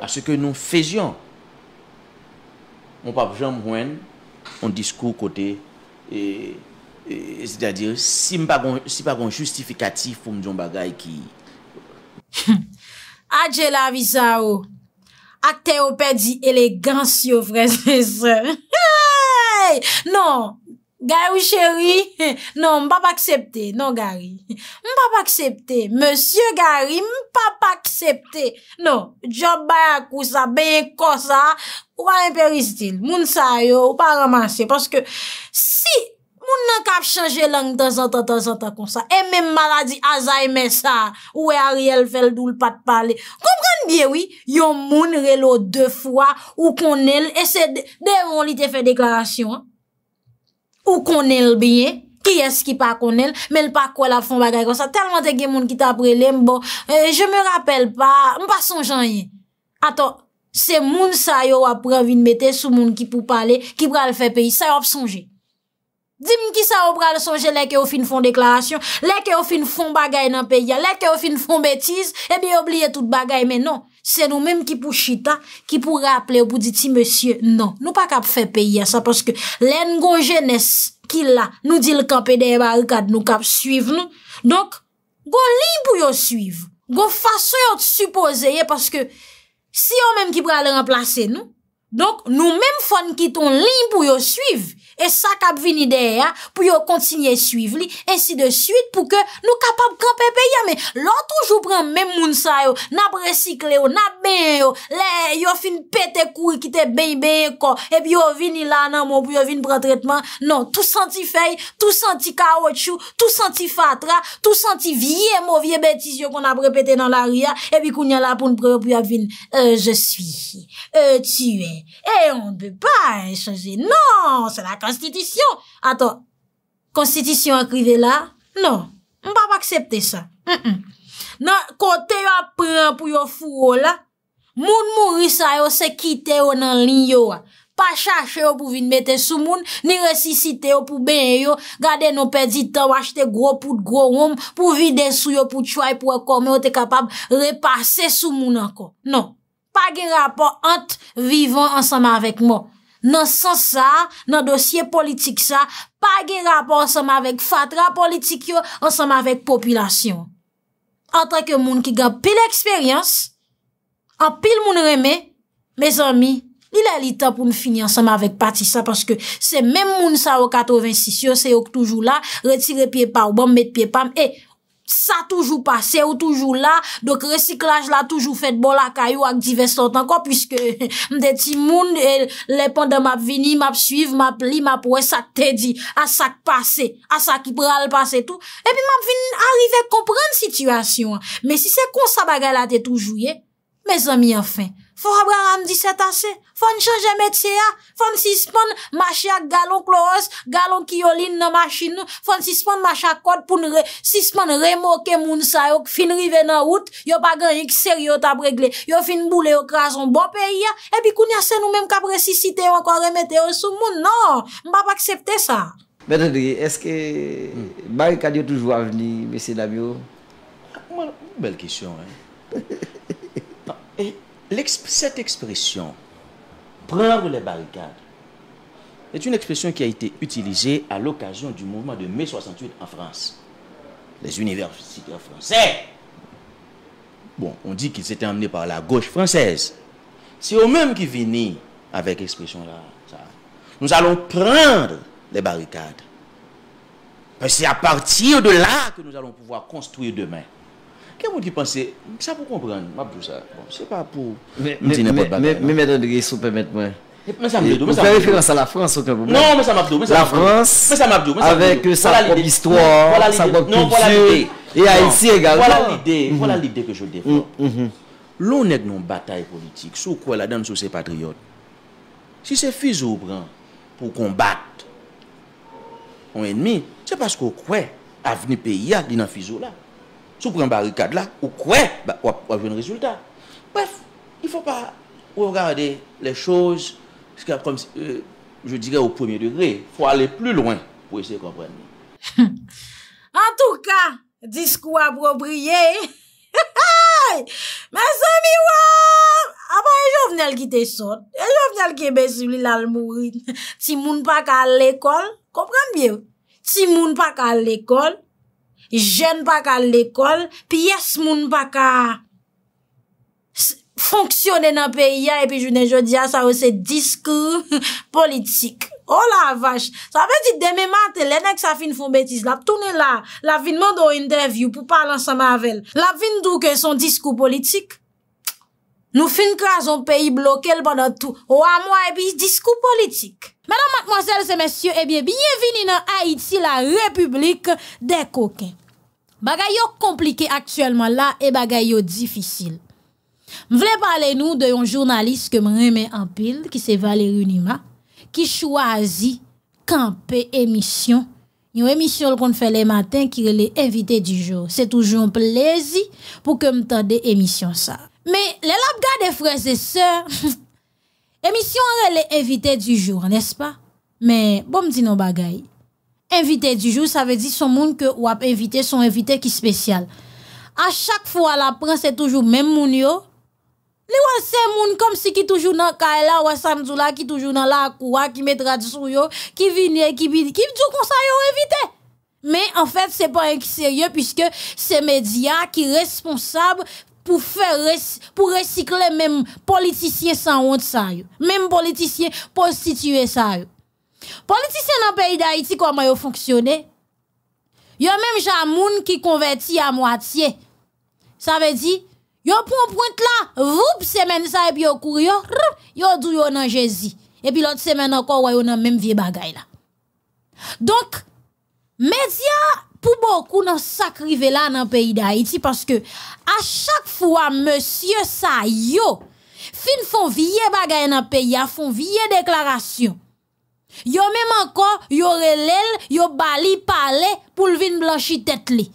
Speaker 3: a se ke nou fèzyon. Moun pape Jean Mwen, un diskou kote, e... Se de a dir, si pa gon justifikatif foun jom bagay ki...
Speaker 1: Adje la visa ou, akte ou pedi eleganci ou frese se. Non, gary ou chery, non, mpa pa aksepte, non gary. Mpa pa aksepte, msye gary, mpa pa aksepte. Non, jom bayak ou sa, benye ko sa, ou an peristil, moun sa yo, ou pa ramase. Paske, si... Moun nan kap chanje lang tan, tan, tan, tan, tan kon sa. E men maladi aza e men sa. Ou e a riel fel doul pat pale. Kompran bien, oui. Yon moun relo de fwa. Ou konel. E se de moun li te fe deklarasyon. Ou konel bien. Ki es ki pa konel. Men pa kwa la fon bagay kon sa. Talman te gen moun ki ta prele. M bon, e, je me rappel pa. M pa son janye. Aton. Se moun sa yo ap pravi de mette sou moun ki pou pale. Ki pral fe peyi. Sa yo ap sonje. Dim ki sa ou pral sonje leke ou fin fon deklarasyon, leke ou fin fon bagay nan peyya, leke ou fin fon betiz, ebi oubliye tout bagay, men non, se nou menm ki pou chita, ki pou rapple ou pou diti, monsye, non, nou pa kap fe peyya sa, paske len gon jenes ki la, nou dil kap e dey ba ukad, nou kap suyv, non, donk, gon lin pou yo suyv, gon fason yo t'suposeye, paske si yo menm ki pral le remplase, donk, nou menm fon ki ton lin pou yo suyv, E sa kap vin ideye, pou yo kontinye suiv li, ensi de suite pou ke nou kapap kranpe pe yame. Lo toujou pren men moun sa yo, nan precikle yo, nan beye yo, le yo fin pete kou, ki te beye beye ko, e bi yo vin ilan nan moun, pou yo vin pran tretman. Non, tou santi fey, tou santi kawotchou, tou santi fatra, tou santi vie mou, vie betis yo kon apre pete nan la ria, e bi koun yalapoun pou yo vin, e, je sui, e, euh, tue. E, on depe pa, e, chanje, non, se laka. Konstitisyon? Ato, konstitisyon akrive la? Non, m pa pa aksepte sa. Non, kote yo apren pou yo furo la, moun moun risay yo se kite yo nan lin yo. Pa chache yo pou vin mette sou moun, ni resisite yo pou ben yo, gade nou pedi tan wachete gro pout gro rom, pou vide sou yo pou chwae pou akome, yo te kapab repase sou moun anko. Non, pa gen rapor ant vivon ansama avèk mò. nan san sa, nan dosye politik sa, pa ge rapon anseman vek fatra politik yo, anseman vek populasyon. Antak yo moun ki ga pil eksperyans, an pil moun reme, me zami, li la li ta pou n finy anseman vek pati sa, paske se men moun sa o 86 yo, se yo k toujou la, retire pie pa ou bom met pie pam, e, Sa toujou pase ou toujou la, dok resiklaj la toujou fet bol akayou ak di ve sot anko, pwiske mde ti moun e, lepon de map vini, map suiv, map li, map wè sa te di, a sa k'pase, a sa ki pral pase tout, epi map vini arrive komprene sityasyon. Mè si se kon sa bagay la te toujou ye, mè zan mi an fe, fò rabre an amdi set ase, Fon chanje metse ya, fon sispon machia galon klo os, galon ki yolin nan machin nou, fon sispon machia kod pou sispon remoke moun sa yo, fin rive nan out yo pa genjik seri yo tab regle yo fin boule yo krason bon peyi ya e bi koun yase nou menm ka presisite yo akwa remete yo sou moun, nou mba pa aksepte sa
Speaker 4: Benadriye, eske bari kadyo toujwa veni, M. Damiou? Mwen, bel kisyon
Speaker 3: Leks, set ekspresyon prendre les barricades. C'est une expression qui a été utilisée à l'occasion du mouvement de mai 68 en France. Les universitaires français, bon, on dit qu'ils étaient emmenés par la gauche française. C'est eux-mêmes qui viennent avec l'expression là. Ça. Nous allons prendre les barricades. C'est à partir de là que nous allons pouvoir construire demain. Y a moun ki panse, sa pou konpren, ma pou sa. Bon, se pa pou, mwen ti ne pot batal. Mwen non.
Speaker 4: mèdre de gè, sou pèmèd mwen.
Speaker 3: Mwen sa mèdou, mwen sa mèdou. Mwen kèrifèran sa la
Speaker 4: Frans, sou kèm pou mèdou. Non, mwen sa mèdou, mwen sa mèdou. La Frans, avèk sa pop istwa, sa pop koutu, e a insi e galvan. Wala l'idé, wala
Speaker 3: l'idé kèchòl de fò. Lò nèk nou batal politik, sou kòl adèm sou se patrion. Si se fizou pran pou konbatt, mwen ennmi, se paskou kòl avn sou pren barikad la, ou kwe, wap wajoun rezultat. Bref, ifo pa, ouwe gade le chouz, skap kom, je dirè ou premier degré, fwo ale plu loin, pou ese komprenne.
Speaker 1: En tou ka, diskou apropriye, ha ha, mè sa mi wò, apwa ah bon, e jòvnel ki te sot, e jòvnel ki e bezulil al mou rin, ti moun pa kal l'ekol, komprenn biyo, ti moun pa kal l'ekol, jen pa ka l'ekol, pi yes moun pa ka fonksyonnen nan peya e pi jounen jodi a sa ou se disku politik. O oh la vache, sa pe di deme matel enek sa fin fon betis la, toune la, la finman do interview pou palan sa mavel. La fin dou ke son disku politik, nou fin kwa zon peyi blokel pa nan tou, owa mwa e pi disku politik. Menan matmosele se mesyou e eh biye biye vini nan Haiti la republik de koken. Bagay compliqué actuellement là et bagay yo difficile. M'vle parler nous de un journaliste que rémy en pile qui c'est Valérie Nima qui choisit camper émission une émission qu'on fait les matins qui est les du jour. C'est toujours un plaisir pour que m'tende émission ça. Mais les labgas des frères et sœurs, émission est l'invité du jour, n'est-ce pas? Mais bon me dit non bagay invité du jour, ça veut dire son monde que ou a invité, son invité qui spécial. À chaque fois, la prend, c'est toujours même moun yo. Li wè c'est moun comme si qui toujours dans kae la, wè là qui toujours dans la cour qui mettra di sou yo, qui qui ki qui dit qu'on ça yo invité Mais en fait, c'est pas enki serye, pwiske se media ki pour pour fè res, politicien sans honte politisyen même wot même politicien yo. Politiciens dans le pays d'Haïti, comment ils fonctionnent Il même des qui converti à moitié. Ça veut dire, ils a un point là, vous, semaine ça, et puis ils ont ils ont dit, ils ont Jésus. Et puis l'autre semaine encore, ils a même vieux bagaille là. Donc, médias, pour beaucoup, n'ont sacrifié là dans le pays d'Haïti, parce que à chaque fois, monsieur, ça, yo, fin font vie bagaille dans le pays, font vieille déclaration. Yo même encore, yo relèl, yo bali parler pour le vin blanchi tête li.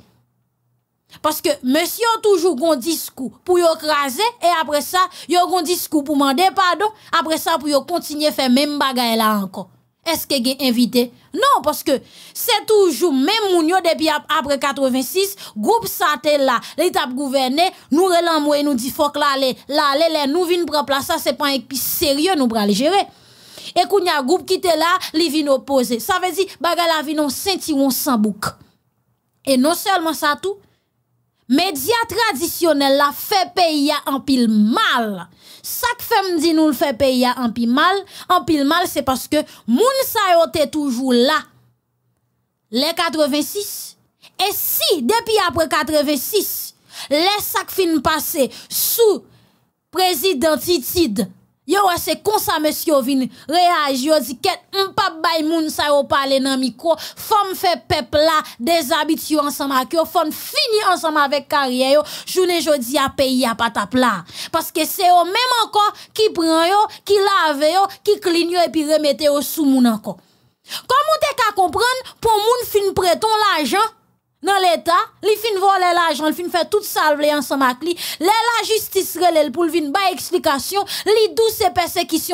Speaker 1: Parce que monsieur toujours gon discours pour yo craser et après ça, yo gon discours pour demander pardon, après ça pour yo continuer faire même bagaille là encore. Est-ce que gen invité? Non, parce que c'est toujours même moun yo depuis après 86, groupe satellite là, l'étape gouvernée, nous relan et nous dit faut que là, là, là, nous vin prendre place, ça c'est pas un sérieux nous pour aller gérer. Et qu'on y a groupe qui était là, li vin opposé. Ça veut dire, baga la vie on ou sans bouc. Et non seulement ça tout, média traditionnel la fait pays en pile mal. Ça que dit nous le fait pays en pile mal, en pile mal c'est parce que moun sa toujours là. Les 86 et si depuis après 86 les sacs fin passé sous président Titide Yo ah, c'est comme ça monsieur vin réagir dit qu'est pas bay moun ça yo parler dans micro femme fait peuple là habitudes ensemble avec yo femme fini ensemble avec carrière yo journée jodi à pays à pas ta là parce que c'est eux même encore qui prend yo qui lave yo qui clean yo et puis remette yo sous moun encore comment t'es qu'à comprendre pour moun fin ton l'argent dans l'État, li fin vole l'argent, li fin faire tout salve li ensemble avec li, le la justice relel pou l'vin ba explication li douce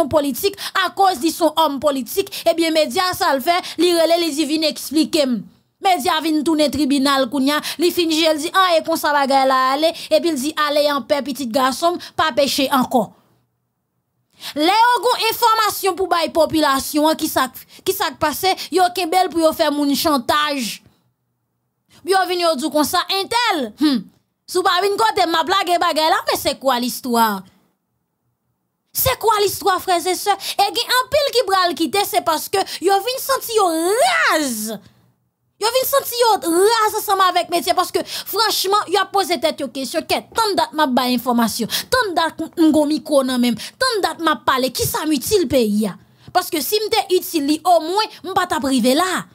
Speaker 1: politiques à à a koz di son Eh média ça médias fait li relais li vin eksplikem. Media vin tourner tribunal kounya, li fin dit di ah, et e kon sa bagay la ale, et eh puis il dit allez en paix petit garçon, pas péché encore. Les gon information pour bay population hein, qui ça qui ça passé, yo kebel pour yo faire moun chantage. Y'a on vient dire comme ça, intel. Hum. Sou pas vin côté ma blague e bagay là, mais c'est quoi l'histoire? C'est quoi l'histoire, frères et sœurs? Et gen un pile qui bral quitter, c'est parce que yo vin senti yo rase. Yo vin senti yo rase ensemble avec métier parce que franchement, yo a posé tête yo question, que tant date m'a ba information, tant date m'go micro nan même, tant date m'a qui ça m'utile pays Parce que si m'te utile, au moins m'pa pas privé là.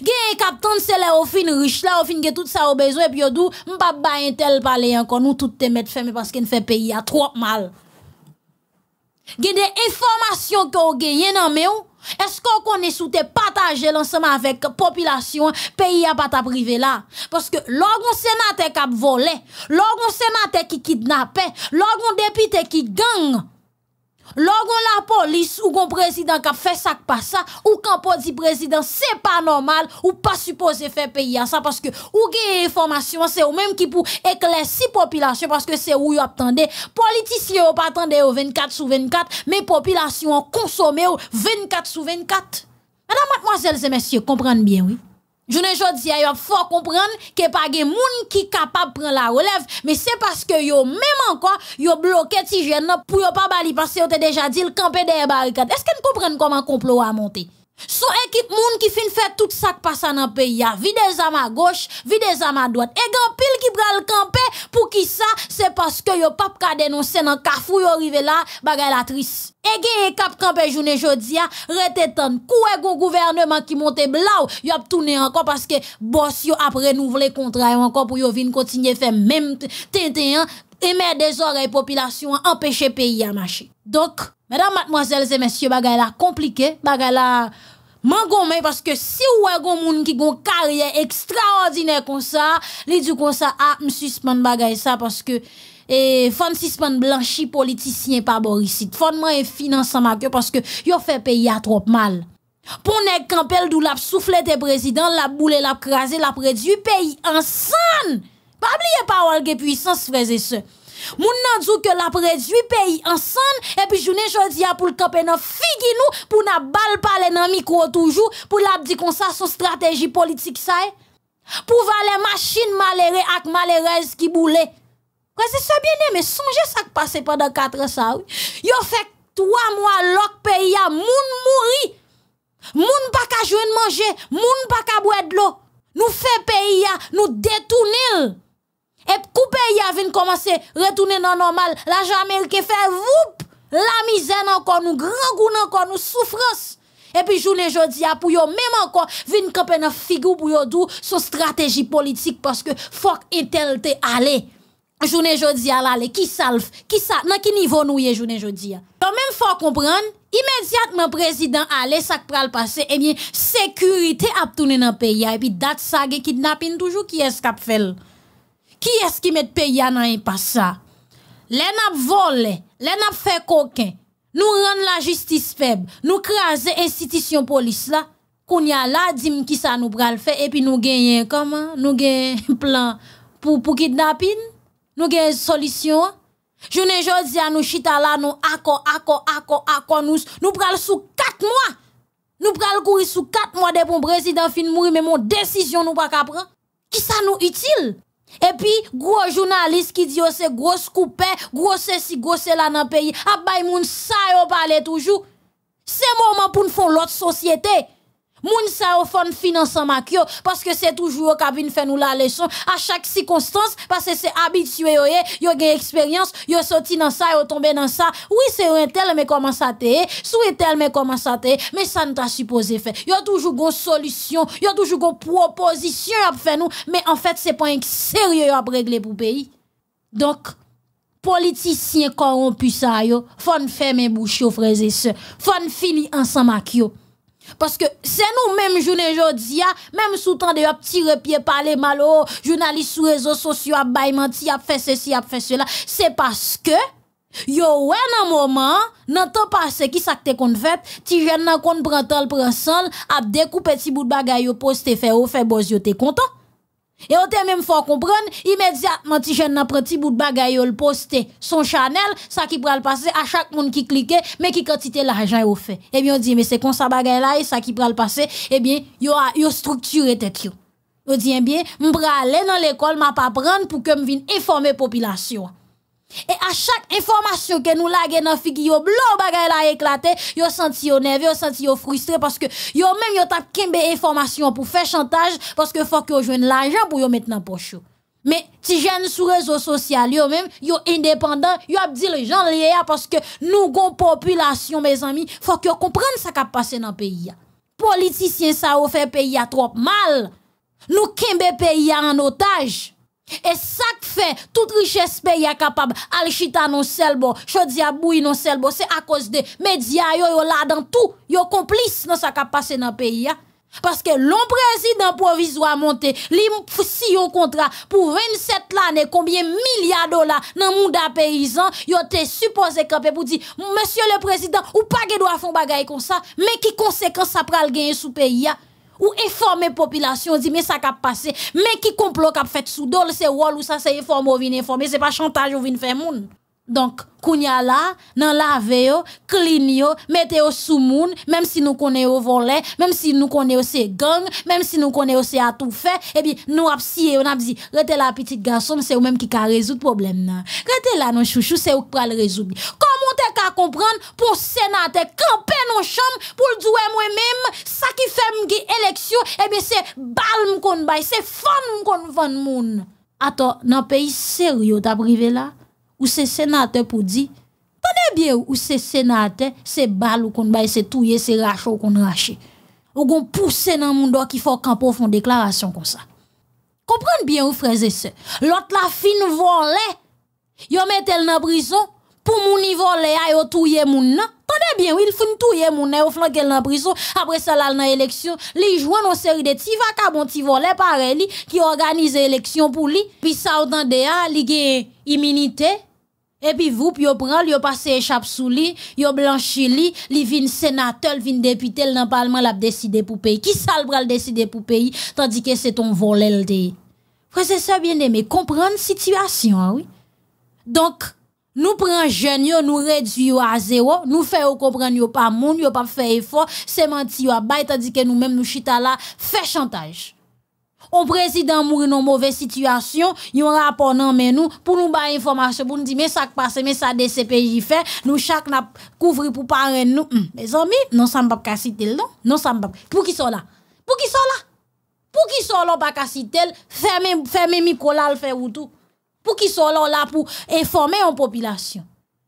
Speaker 1: Gen captain c'est là au fin riche là au fin que tout ça au besoin puis dou m'pa ba tel parler encore nous tout te mettre fermé parce qu'il fait pays a trop mal. Gen des informations que vous gagnez non mais est-ce qu'on connaît sous tes partager l'ensemble avec population pays à pas ta privé là parce que on sénateur qui a volé, l'orgon sénateur qui kidnappé, on député qui gang Logon la polis ou kon prezident ka fe sak pa sa ou kan po di prezident se pa normal ou pa suppose fe peyi a sa Paske ou ge informasyon se ou menm ki pou ekle si popilasyon paske se ou yo ap tende Politisyon ou pa tende ou 24 sou 24 me popilasyon konsome ou 24 sou 24 Madame, mademoiselles et messieurs, komprende bien oui Je ne dis pas, faut comprendre que pas de monde qui capable de prendre la relève, mais c'est parce que ont même encore, ont bloqué si pour ne pas aller parce qu'ils ont déjà dit le camper des barricades. Est-ce que comprennent comment comment complot a monté? Son équipe moun qui fin fait tout ça qui passe dans le pays, a vide des à gauche, vide des à droite. Et grand pile qui le campé pour qui ça, c'est parce que yo pap ka dénoncé dans le cafou yo arrivé là, bagay la triste. Et gagne cap campé journée jodia, rete gon e gouvernement qui monte blau, yo ap tourné encore parce que boss yo ap le contrat encore pour yo vin continuer faire même yon émet des oreilles population empêcher pays à marcher. Donc, mesdames, mademoiselles et messieurs, bagay la compliqué, bagay la Mangomé parce que si ou a gon qui gon carrière extraordinaire comme ça, li du comme ça ah me suspend bagay ça parce que et eh, fon suspend blanchi politicien pas boricide. fondement et finance parce que yo fait pays à trop mal. Pour ne dou la souffler des présidents, la boule la craser, la réduit pays ensemble. Pas oublier parole puissance, frères et sœurs. Moun nan dit que la réduit pays ensemble, et puis journée jodi à pour le camper nan figi nous, pour ne pas parler nan micro toujours, pour la dit qu'on son stratégie politique ça. Pour valer machine malere ak malereuse qui boule. Frères et sœurs bien mais songez ça qui passe pendant 4 ans ça. Yo fait 3 mois lock pays a moun mouri. Moun jouer ka manger, manger moun pas ka boire de l'eau. Nous fait pays a, nous détournons. Et couper y a vin commencer retourner dans normal. L'argent américain fait vous la misère encore nous grand goût encore nous souffrance. Et puis journée jodi a pour yo même encore vin camper dans figure pour yo dou son stratégie politique parce que fuck intel te aller. Journée jodi a l'aller qui salve qui ça nan qui niveau nous y journée jodi a. quand même faut comprendre immédiatement président aller ça le passer et eh bien sécurité a tourner dans pays et puis date ça kidnapping toujours qui est ce qu'a fait. Qui est-ce qui met pays à n'en pas ça? Les n'a volent, les n'a fait coquin. Nous rend la justice faible, nous craser institution police là. Qu'on y a là, dis qui ça nous le faire et puis nous gagnons comment? Nous gagnons plan pour pour kidnapping? Nous gagnons solution? Je ne jodi à nous chita là, nous accord, accord, accord, accord, nous, nous pral sous quatre mois. Nous pral courir sous quatre mois de bon président fin mourir, mais mon décision nous pas qu'à Qui ça nous utile? Et puis, gros journaliste qui dit oh, c'est gros coupé, gros ceci, gros cela dans le pays. Abay ah, moun sa yo parle toujours. C'est moment pour nous faire l'autre société moun sa au finance en makyo parce que c'est toujours au cabine fait nous la leçon à chaque circonstance parce que c'est habitué yo ye, une l'expérience. expérience yo sorti dans ça yo tombé dans ça oui c'est un tel mais comment ça te sou tel mais comment ça te, mais ça ne t'a supposé fait a toujours une solution yo toujours une proposition à faire nous mais en fait c'est pas un sérieux à régler pour pays donc politiciens corrompus ça yo fon ferme bouche frères et sœurs fon fini en avec parce que c'est nous-mêmes, journée aujourd'hui, même sous temps de tirer pied parler mal malos, oh, journalistes sur réseaux sociaux, a menti, à fait ceci, à fait cela. C'est parce que, yo, ouais, un moment, nan temps passé, qui s'acte qu'on fait, ti jeune nan le prend prensal, a découpé petit bout de bagay, yo poste, fait, ou fait, boss, yo, t'es content. Et on te même faut comprendre, immédiatement, ti jeune nan prend bout de bagay le poste, son channel, ça qui pral passer à chaque monde qui clique, mais qui quantité l'argent au fait. Eh bien, on dit, mais c'est comme ça bagaille là, et ça qui pral passer, et eh bien, il a, yo structuré tête yo. On dit, eh bien, vais aller dans l'école, m'a pas prendre pour que vienne informer population. Et à chaque information que nous laguons dans figure yo blanc bagay la éclaté, yo senti yo nerveux, yo senti yo frustré parce que yo même yo tap kembe information pour faire chantage parce que faut que yo joigne l'argent pour yo maintenant poche. Mais ti jeune sur réseaux sociaux yo même yo indépendant, yo a dit les gens lié parce que nous gon population mes amis, faut que yo comprenne ça qui passé dans pays. Politicien ça au fait pays a trop mal. Nous kembe pays en otage. Et ça que fait toute richesse pays capable alchita non seul bon chodi non seul c'est à cause des médias yo yo là dans tout yo complice dans ça qui passé dans pays parce que l'on président provisoire monté li si un contrat pour 27 l'année combien milliards dollars dans monde paysan yo te supposé camper pour dire monsieur le président ou pas que doit faire choses comme ça mais qui conséquence ça le gagner sous pays Ou eforme popilasyon, di men sa kap pase, men ki komplok ap fet sou dole se wol ou sa se eforme ou vin eforme, se pa chantage ou vin fe moun. Donc, kounya là, nan lave yo, clean yo, mette yo sous moun, même si nous connaissons au volet, même si nous connaissons ces gang, même si nous connaissons à tout fait, et eh bien, nous ap on a dit, rete la petite garçon, c'est ou même qui ka résoudre problème nan. Rete la non chouchou, c'est ou qui le résoudre. Comment te ka comprendre pour sénateur camper nos chambres pour le moi-même, ça qui fait élection, et eh bien, c'est bal m'kon bay, c'est fun m'kon van moun. Attends, nan pays sérieux t'as privé là? ou c'est sénateur pour dire, tenez bien, ou c'est sénateur, c'est balle ou qu'on baille, c'est touye, c'est rachat ou qu'on rache. Ou qu'on pousse dans le monde qui faut campo font déclaration comme ça. Comprenez bien, ou frères et sœurs. L'autre la fin volée, yo elle dans prison, pour mon y voler, yo touye moun nan. Tendez bien, il foun touye au flan gel en prison. Après ça, là, dans élection, li jouen une série de petits bon, petits volets pareil, li, qui organise élection pour lui. Puis ça, ou de a, li gen immunité. Et puis vous, puis vous prenez, vous passez échappe sous lui, vous blanchi lui, li vin sénateur, vin député, dans le parlement, l'a décidé pour pays. Qui ça le décider pour pays, tandis que c'est ton volet, Frère, c'est ça bien aimé, comprendre situation, oui. Donc, nous prenons jeunes, nous réduisons à zéro, nous faisons comprendre yo pas moun, yo pas fait effort, c'est menti à tandis que nous-mêmes nous chita là, fait chantage. On président mourir dans mauvaise situation, yon rapport nan men nous pour nous ba information pour nous dire mais ça passe mais ça DCPJ fait, nous chaque n'a couvrir pour parrain nous. Hum, mes amis, non ça m'pa pas citer non, non ça pas. Pour qui sont là Pour qui sont là Pour qui sont là pas citer, fermer fermer micro là le fait ou tout. Pour qui sont là, là pour informer en population.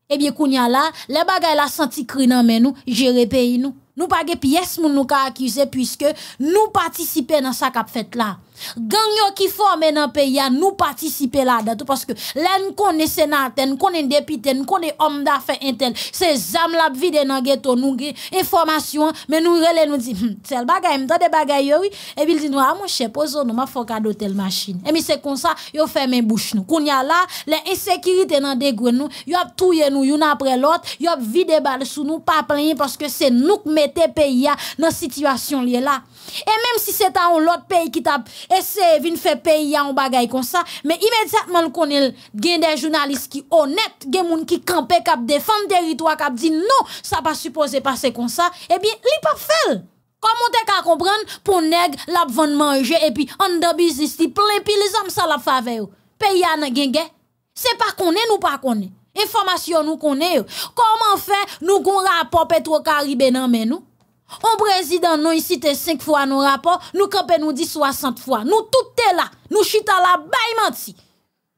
Speaker 1: Eh bien, kounya là, les bagages la senti cri nan men nous, J'ai pays nous. Nous pas pièce pièces, nous ka puisque nous participons dans ça qu'a fait là. Gang yo qui forme dans le pays, nous participer là-dedans. Parce que là, nous connaissons sénateur, nous connaissons député, nous connaissons homme d'affaires intel. Ces âmes la vide dans ghetto, nous avons information, mais nous relé nous dit, hm, c'est le bagay, m'dan de bagay oui. Et puis il dit, nous, ah mon cher, pose nous, ma foka de telle machine. Et puis c'est comme ça, yo ferme bouche nous. a là, les insécurités dans des nous, yo a touye nous, une après l'autre, yo ap vide balle sous nous, pas plein parce que c'est nous qui mettons pays dans situation li là. E menm si se ta ou lot peyi ki tap ese vin fe peyi ya ou bagay kon sa Me imedjatman kon el gen den jounalist ki onet Gen moun ki kampe kap defan deritwa kap di no Sa pa suppose pase kon sa Ebyen li pa fel Koman te ka kompran pou neg lap vande manje Epyi an da bizisti plen Epyi le zanm sa lap fave yo Peyi ya nan gen gen Se pa konen ou pa konen Informasyon nou konen yo Koman fe nou kon rapop eto karibenan men nou On brezidan nou yi cite 5 fwa nou rapor, nou kepe nou di 60 fwa. Nou tout te la, nou chita la bayman ti.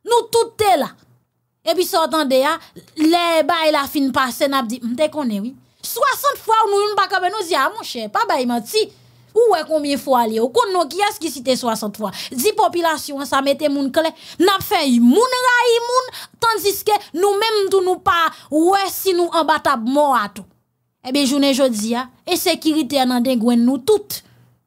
Speaker 1: Nou tout te la. E pi sa otan de ya, le bay la fin pase nap di, mte kone wii. 60 fwa ou nou yon baka be nou zi, a monshe, pa bayman ti. Ou we konbye fwa li yo, kon nou ki yas ki cite 60 fwa. Di popilasyon sa mette moun kle, nap fe yi moun ra yi moun, tanziske nou menm do nou pa we si nou ambata mou ato. Ebe jounen jodi ya, e sécurité sécurité den gwen nou tout.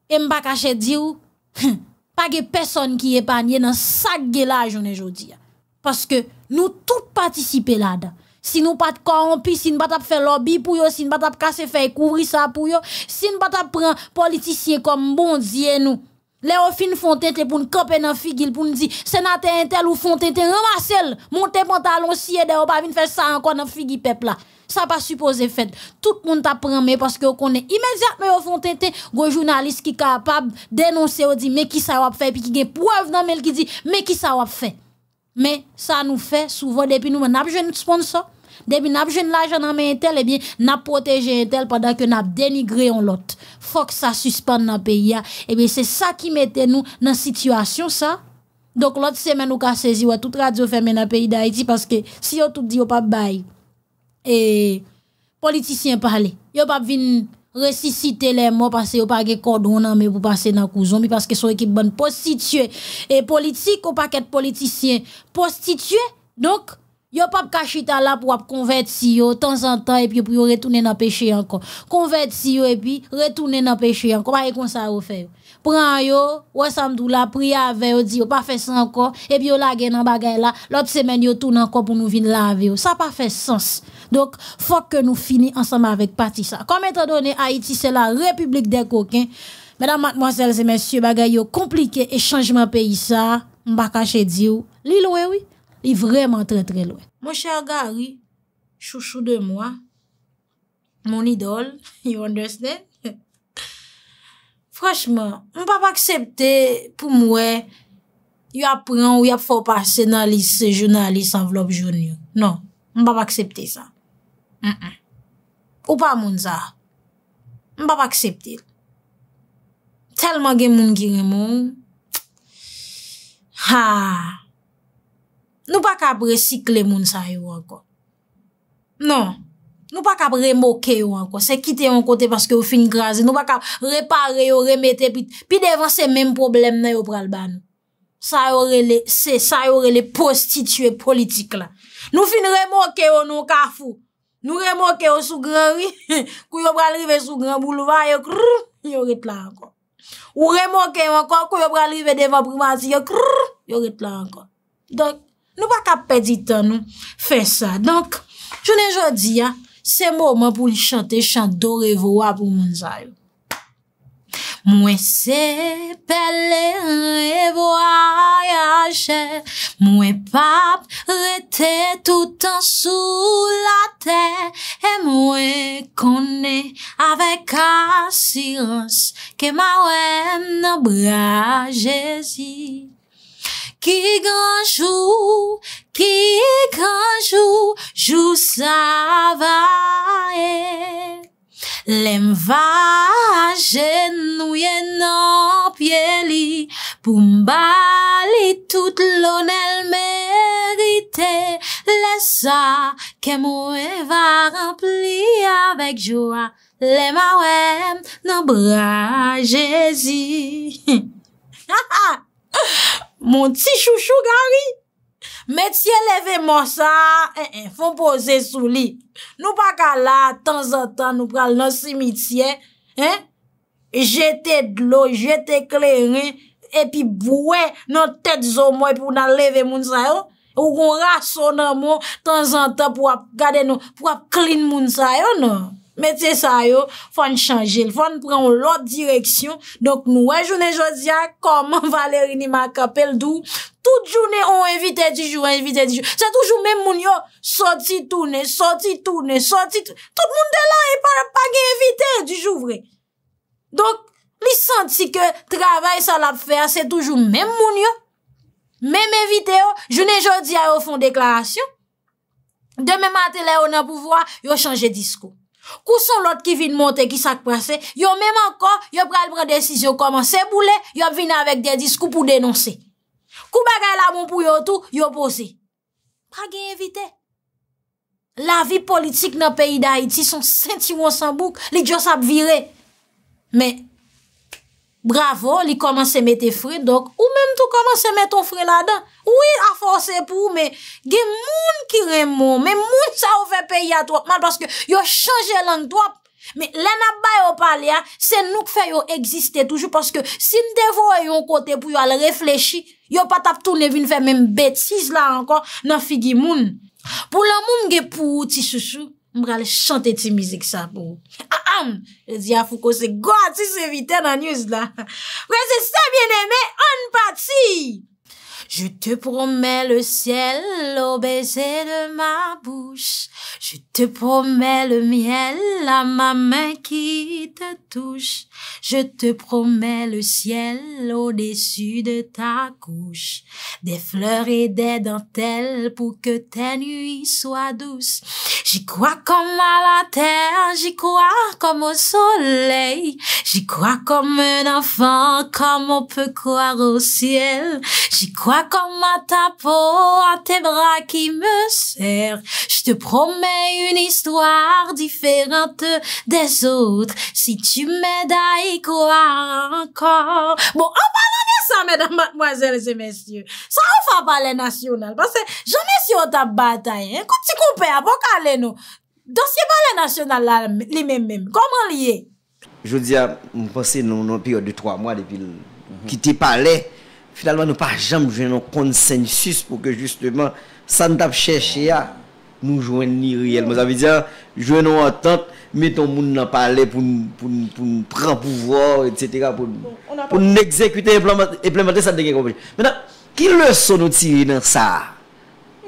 Speaker 1: Et mba caché di ou, hm, pa personne qui est epanye nan sak la journée jodi hein. parce que nous toutes participer là dedans Si nou pas korompi, si nous pas ap faire lobby pour yo, si nou pas ap casser faire ça sa pou yo, si nou pas ap pran politicien comme bon Dieu nou. Le ou fin fontete pou n'kope nan figil pou n'di, sénateur tel ou fontete, ramassel, monte pantalon siye de ou pa vin fè sa encore nan figi pepla ça pas supposé fait. Tout le monde t'apprend, mais parce que connaissez immédiatement au fond tenter gros journaliste qui capable dénoncer on dit mais qui ça va faire puis qui des preuve dans mail qui dit mais qui ça va faire. Mais ça nous fait souvent depuis nous n'a de sponsor depuis n'a jeune l'argent dans main tel et eh bien n'a protégé tel pendant que avons dénigré on l'autre. Faut que ça suspende dans pays et eh bien c'est ça qui mettait nous dans situation ça. Donc l'autre semaine nous avons saisi toute radio fermée dans pays d'Haïti parce que si on tout dit on pas bail et politiciens parler. Yo pas ressusciter les morts parce que pas de cordon mais pour passer dans cousin parce que son équipe bonne prostituée et politique ou paquet politicien prostitué donc yo pas kachita là pour convertir yo temps en temps et puis pour retourner dans péché encore convertir yo et puis retourner dans péché encore comme ça ou prends yo ou dou la prière avec ou di ou pa fait ça encore et puis yo la dans nan bagay la l'autre semaine yo tourne encore pour nous venir laver ou ça pas fait sens donc faut que nous finissions ensemble avec Patissa. ça comme étant donné Haïti c'est la république des coquins mesdames mademoiselles et messieurs bagay yo compliqué et changement pays ça on pas cacher di ou li loin oui est vraiment très très loin mon cher Gary chouchou de moi mon idole you understand Kwa chman, m pa pa aksepte pou mwe yu apren ou yu ap fòp asenalise se jounalise an vlop joun yon. Non, m pa pa aksepte sa. Ou pa moun sa. M pa pa aksepte. Talman gen moun gire moun. Nou pa ka ap resikle moun sa yon wakon. Non. Nou pa kap remoke yo anko. Se kite yo an kote paske yo fin graze. Nou pa kap repare yo, remete. Pi devan se menm problem nan yo pral ban. Sa yo rele postitue politik la. Nou fin remoke yo nou ka fou. Nou remoke yo sou gran, oui. Kou yo pral rive sou gran boulevan, yo krrr, yo rit la anko. Ou remoke yo anko, kou yo pral rive devan privati, yo krrr, yo rit la anko. Donk, nou pa kap pedi tan nou. Fe sa. Donk, jounen jodi ya. Se mou mwen pou li chante, chante do revoa pou moun zay. Mwen sepele revoa yalche, mwen pap rete toutan sou la te, e mwen kone avek asirans ke ma wèm nan braje zi. Ki granjou, ki granjou, jousa va e. Le mva jenouye nan pye li, pou mbali tout lonel merite. Le sa kemwe va rempli avek jwa, le mwa wem nan braje zi. Ha ha ha! Mon ti chouchou gari, metye leve monsa, eh, eh, fon pose sou li. Nou pa ka la, tan zan tan nou pral nan simitye, eh? jete dlo, jete kleren, epi boue nan tet zomoy pou nan leve monsa yo. Ou kon rasonan monsa tan zan tan pou ap gade nou, pou ap klini monsa yo nou. Met se sa yo, fan chanje. Fan pren l'ot direksyon. Donk nou wè jounè jòdia, kom Valérie Nymaka pel dou, tout jounè yon evite di joun, evite di joun. Se toujou mè moun yo, soti toune, soti toune, soti toune. Tout moun de la, yon pa gen evite, yon toujou vre. Donk, li santi ke, travèl sa la pfer, se toujou mè moun yo, mè mè evite yo, jounè jòdia yo fon deklarasyon. De mè mè atelè, yon nan pou vwa, yon chanje diskou. Kou son lot ki vin monte ki sak prase, yo mèm ankon, yo pral pran desisyon komanse, boule, yo vin avèk dedis kou pou denonse. Kou bagay la moun pou yo tou, yo pose. Pra gen evite. La vi politik nan peyi da Haiti son sentimon sanbouk, li djo sap vire. Mè, Bravo, li komanse mette fri, dok, ou menm tou komanse met ton fri la dan? Ou il a forse pou ou, men, gen moun ki remon, men moun sa ou fe peyi a twapman, paske yo chanje lang twap, men, lena bayo pale a, se nouk fe yo egziste toujou, paske sin devoyon kote pou yo al reflechi, yo patap tou nevin fe menm betis la ankon, nan figi moun, pou la moun gen pou ou ti sou sou, M'bral chante ti ça, sa Ah Ah je à à Foucault, se gwa ti se vite là. news c'est ça, bien-aimé, on partit Je te promets le ciel au baiser de ma bouche. Je te promets le miel à ma main qui te touche. Je te promets le ciel au-dessus de ta couche. Des fleurs et des dentelles pour que ta nuit soit douce J'y crois comme à la terre, j'y crois comme au soleil. J'y crois comme un enfant, comme on peut croire au ciel. J'y crois comme à ta peau, à tes bras qui me serrent. Je te promets une histoire différente des autres. Si tu m'aides à y croire encore. Bon, sa mèdame, mwazèl, zè mèsyè. Sa ou fa pale nasyonal? Pase, jounè si yon tab batay, kouti koupè, apok alè nou. Dosye pale nasyonal la li mèm mèm. Koman li yè?
Speaker 4: Jou diya, mwen pase nou nan period de 3 mwa depil, ki te pale, finalman nou pa jam joun nou konsensus pou ke justeman san tab chèche ya, nou joun ni riyèl. Mwen sa vi diya, joun nou an tant, mettons moun dans palais pour pour pour prendre pouvoir etc. pour pour exécuter implémenter ça de compris. Maintenant, qui leçon nous tirer dans ça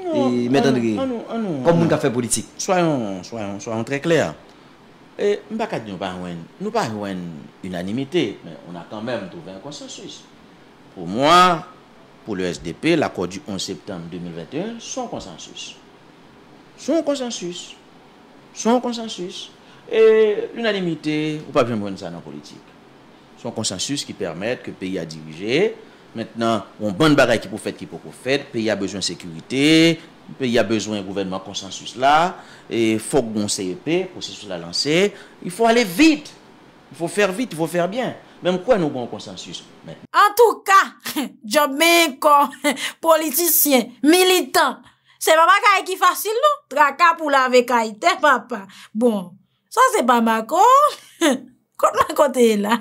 Speaker 3: et comme on a fait politique. Soyons très clairs. Et nous pas nous pas une unanimité, mais on a quand même trouvé un consensus. Pour moi, pour le SDP, l'accord du 11 septembre 2021, son consensus. Son consensus. Son consensus. E, l'unanimite, ou pa jen mwen sa nan politik. Son konsensus ki permette ke peyi a dirije. Mètenan, yon ban baray ki pou fète ki pou pou fète, peyi a bezwen sekurite, peyi a bezwen gouvernement konsensus la, e fok bon sey epè, konsensus la lansè, yon fò alè vit, yon fò fèr vit, yon fò fèr byen. Mèm kwa nou bon konsensus mè?
Speaker 1: An tou ka, job men kon, politisyen, militant, se mama kaye ki fasil nou, tra ka pou la ve kaye te, papa. Bon, Sa se pa makon, kote makon te la.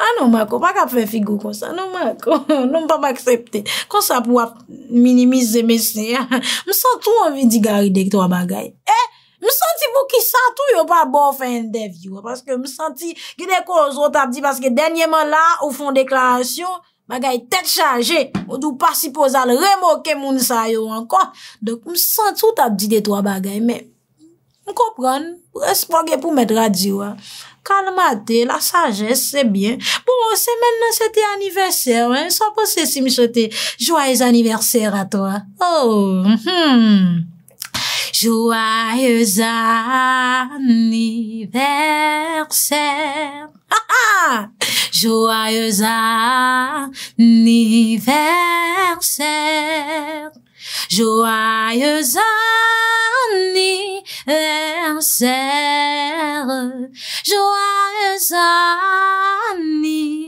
Speaker 1: Ha nou makon, pa ka fe figou kon sa, nou makon. Nou m pa maksepte. Kon sa pou a minimize mes se. Eh, m senti m anvi di gari dek to a bagay. Eh, m senti pou ki senti yo pa bo fe endevi yo. Paske m senti, gine kon zo tabdi paske denyeman la ou fon deklarasyon, bagay tet chaje. Ou dou pasipozal remoke moun sa yo ankon. Dok m senti tout abdi dek to a bagay, men. M kompran, respoge pou met radyou. Kalmate, la sagesse, se bien. Bon, semen nan se te aniverser, san pos se si mi chote, jwayes aniverser a to. Oh, hmm. jwayes aniverser, jwayes aniverser, Joyeux anniversèr Joyeux anniversèr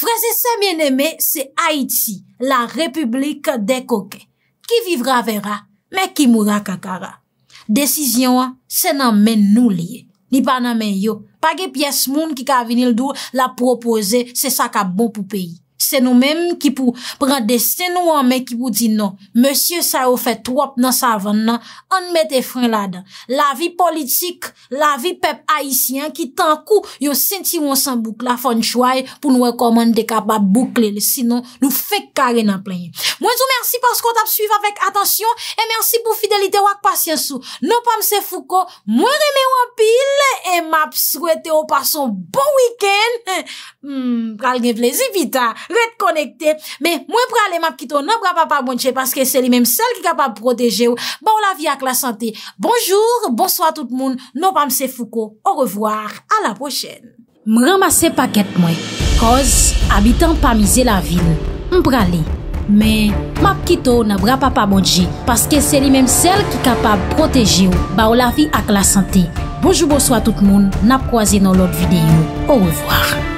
Speaker 1: Frèze se mè nèmè, se Haïti, la republik de Koke Ki vivra vera, mè ki moura kakara Desisyon se nan mè nou liye, ni pa nan mè yo Pagè piè se moun ki ka avini l'dou la propoze, se sa ka bon pou peyi Se nou menm ki pou pran non. non? de sen nou anmen ki pou di nou. Monsye sa ou fet wop nan sa avan nan, an met e fran la dan. La vi politik, la vi pep haisyen ki tan kou yon senti wonsan bouk la fon chwaye pou nou ekoman dekabab bouklele. Sinon, nou fek kare nan plenye. Mwen sou mersi pors kon tap suiv avèk atansyon, e mersi pou fidelite wak pasyansou. Nou pam se fouko, mwen reme wapil, e map souwete ou pason bon wikend. Kal hmm, gen vlezi pita. ret bon konekte, non, me mwen prale map kito, nan bra pa pa mwenche, paske se li menm sel ki kapab proteje ou, ba ou la vi ak la sante. Bonjour, bonswa tout moun, non pa mse fuko, ou revoar, a la pochene. Mwen ramase paket mwen, koz, abitan pa mize la vil, mwen prale, me, map kito, nan bra pa pa mwenche, paske se li menm sel ki kapab proteje ou, ba ou la vi ak la sante. Bonjour, bonswa tout moun, nan praze nan lot videyo, ou revoar.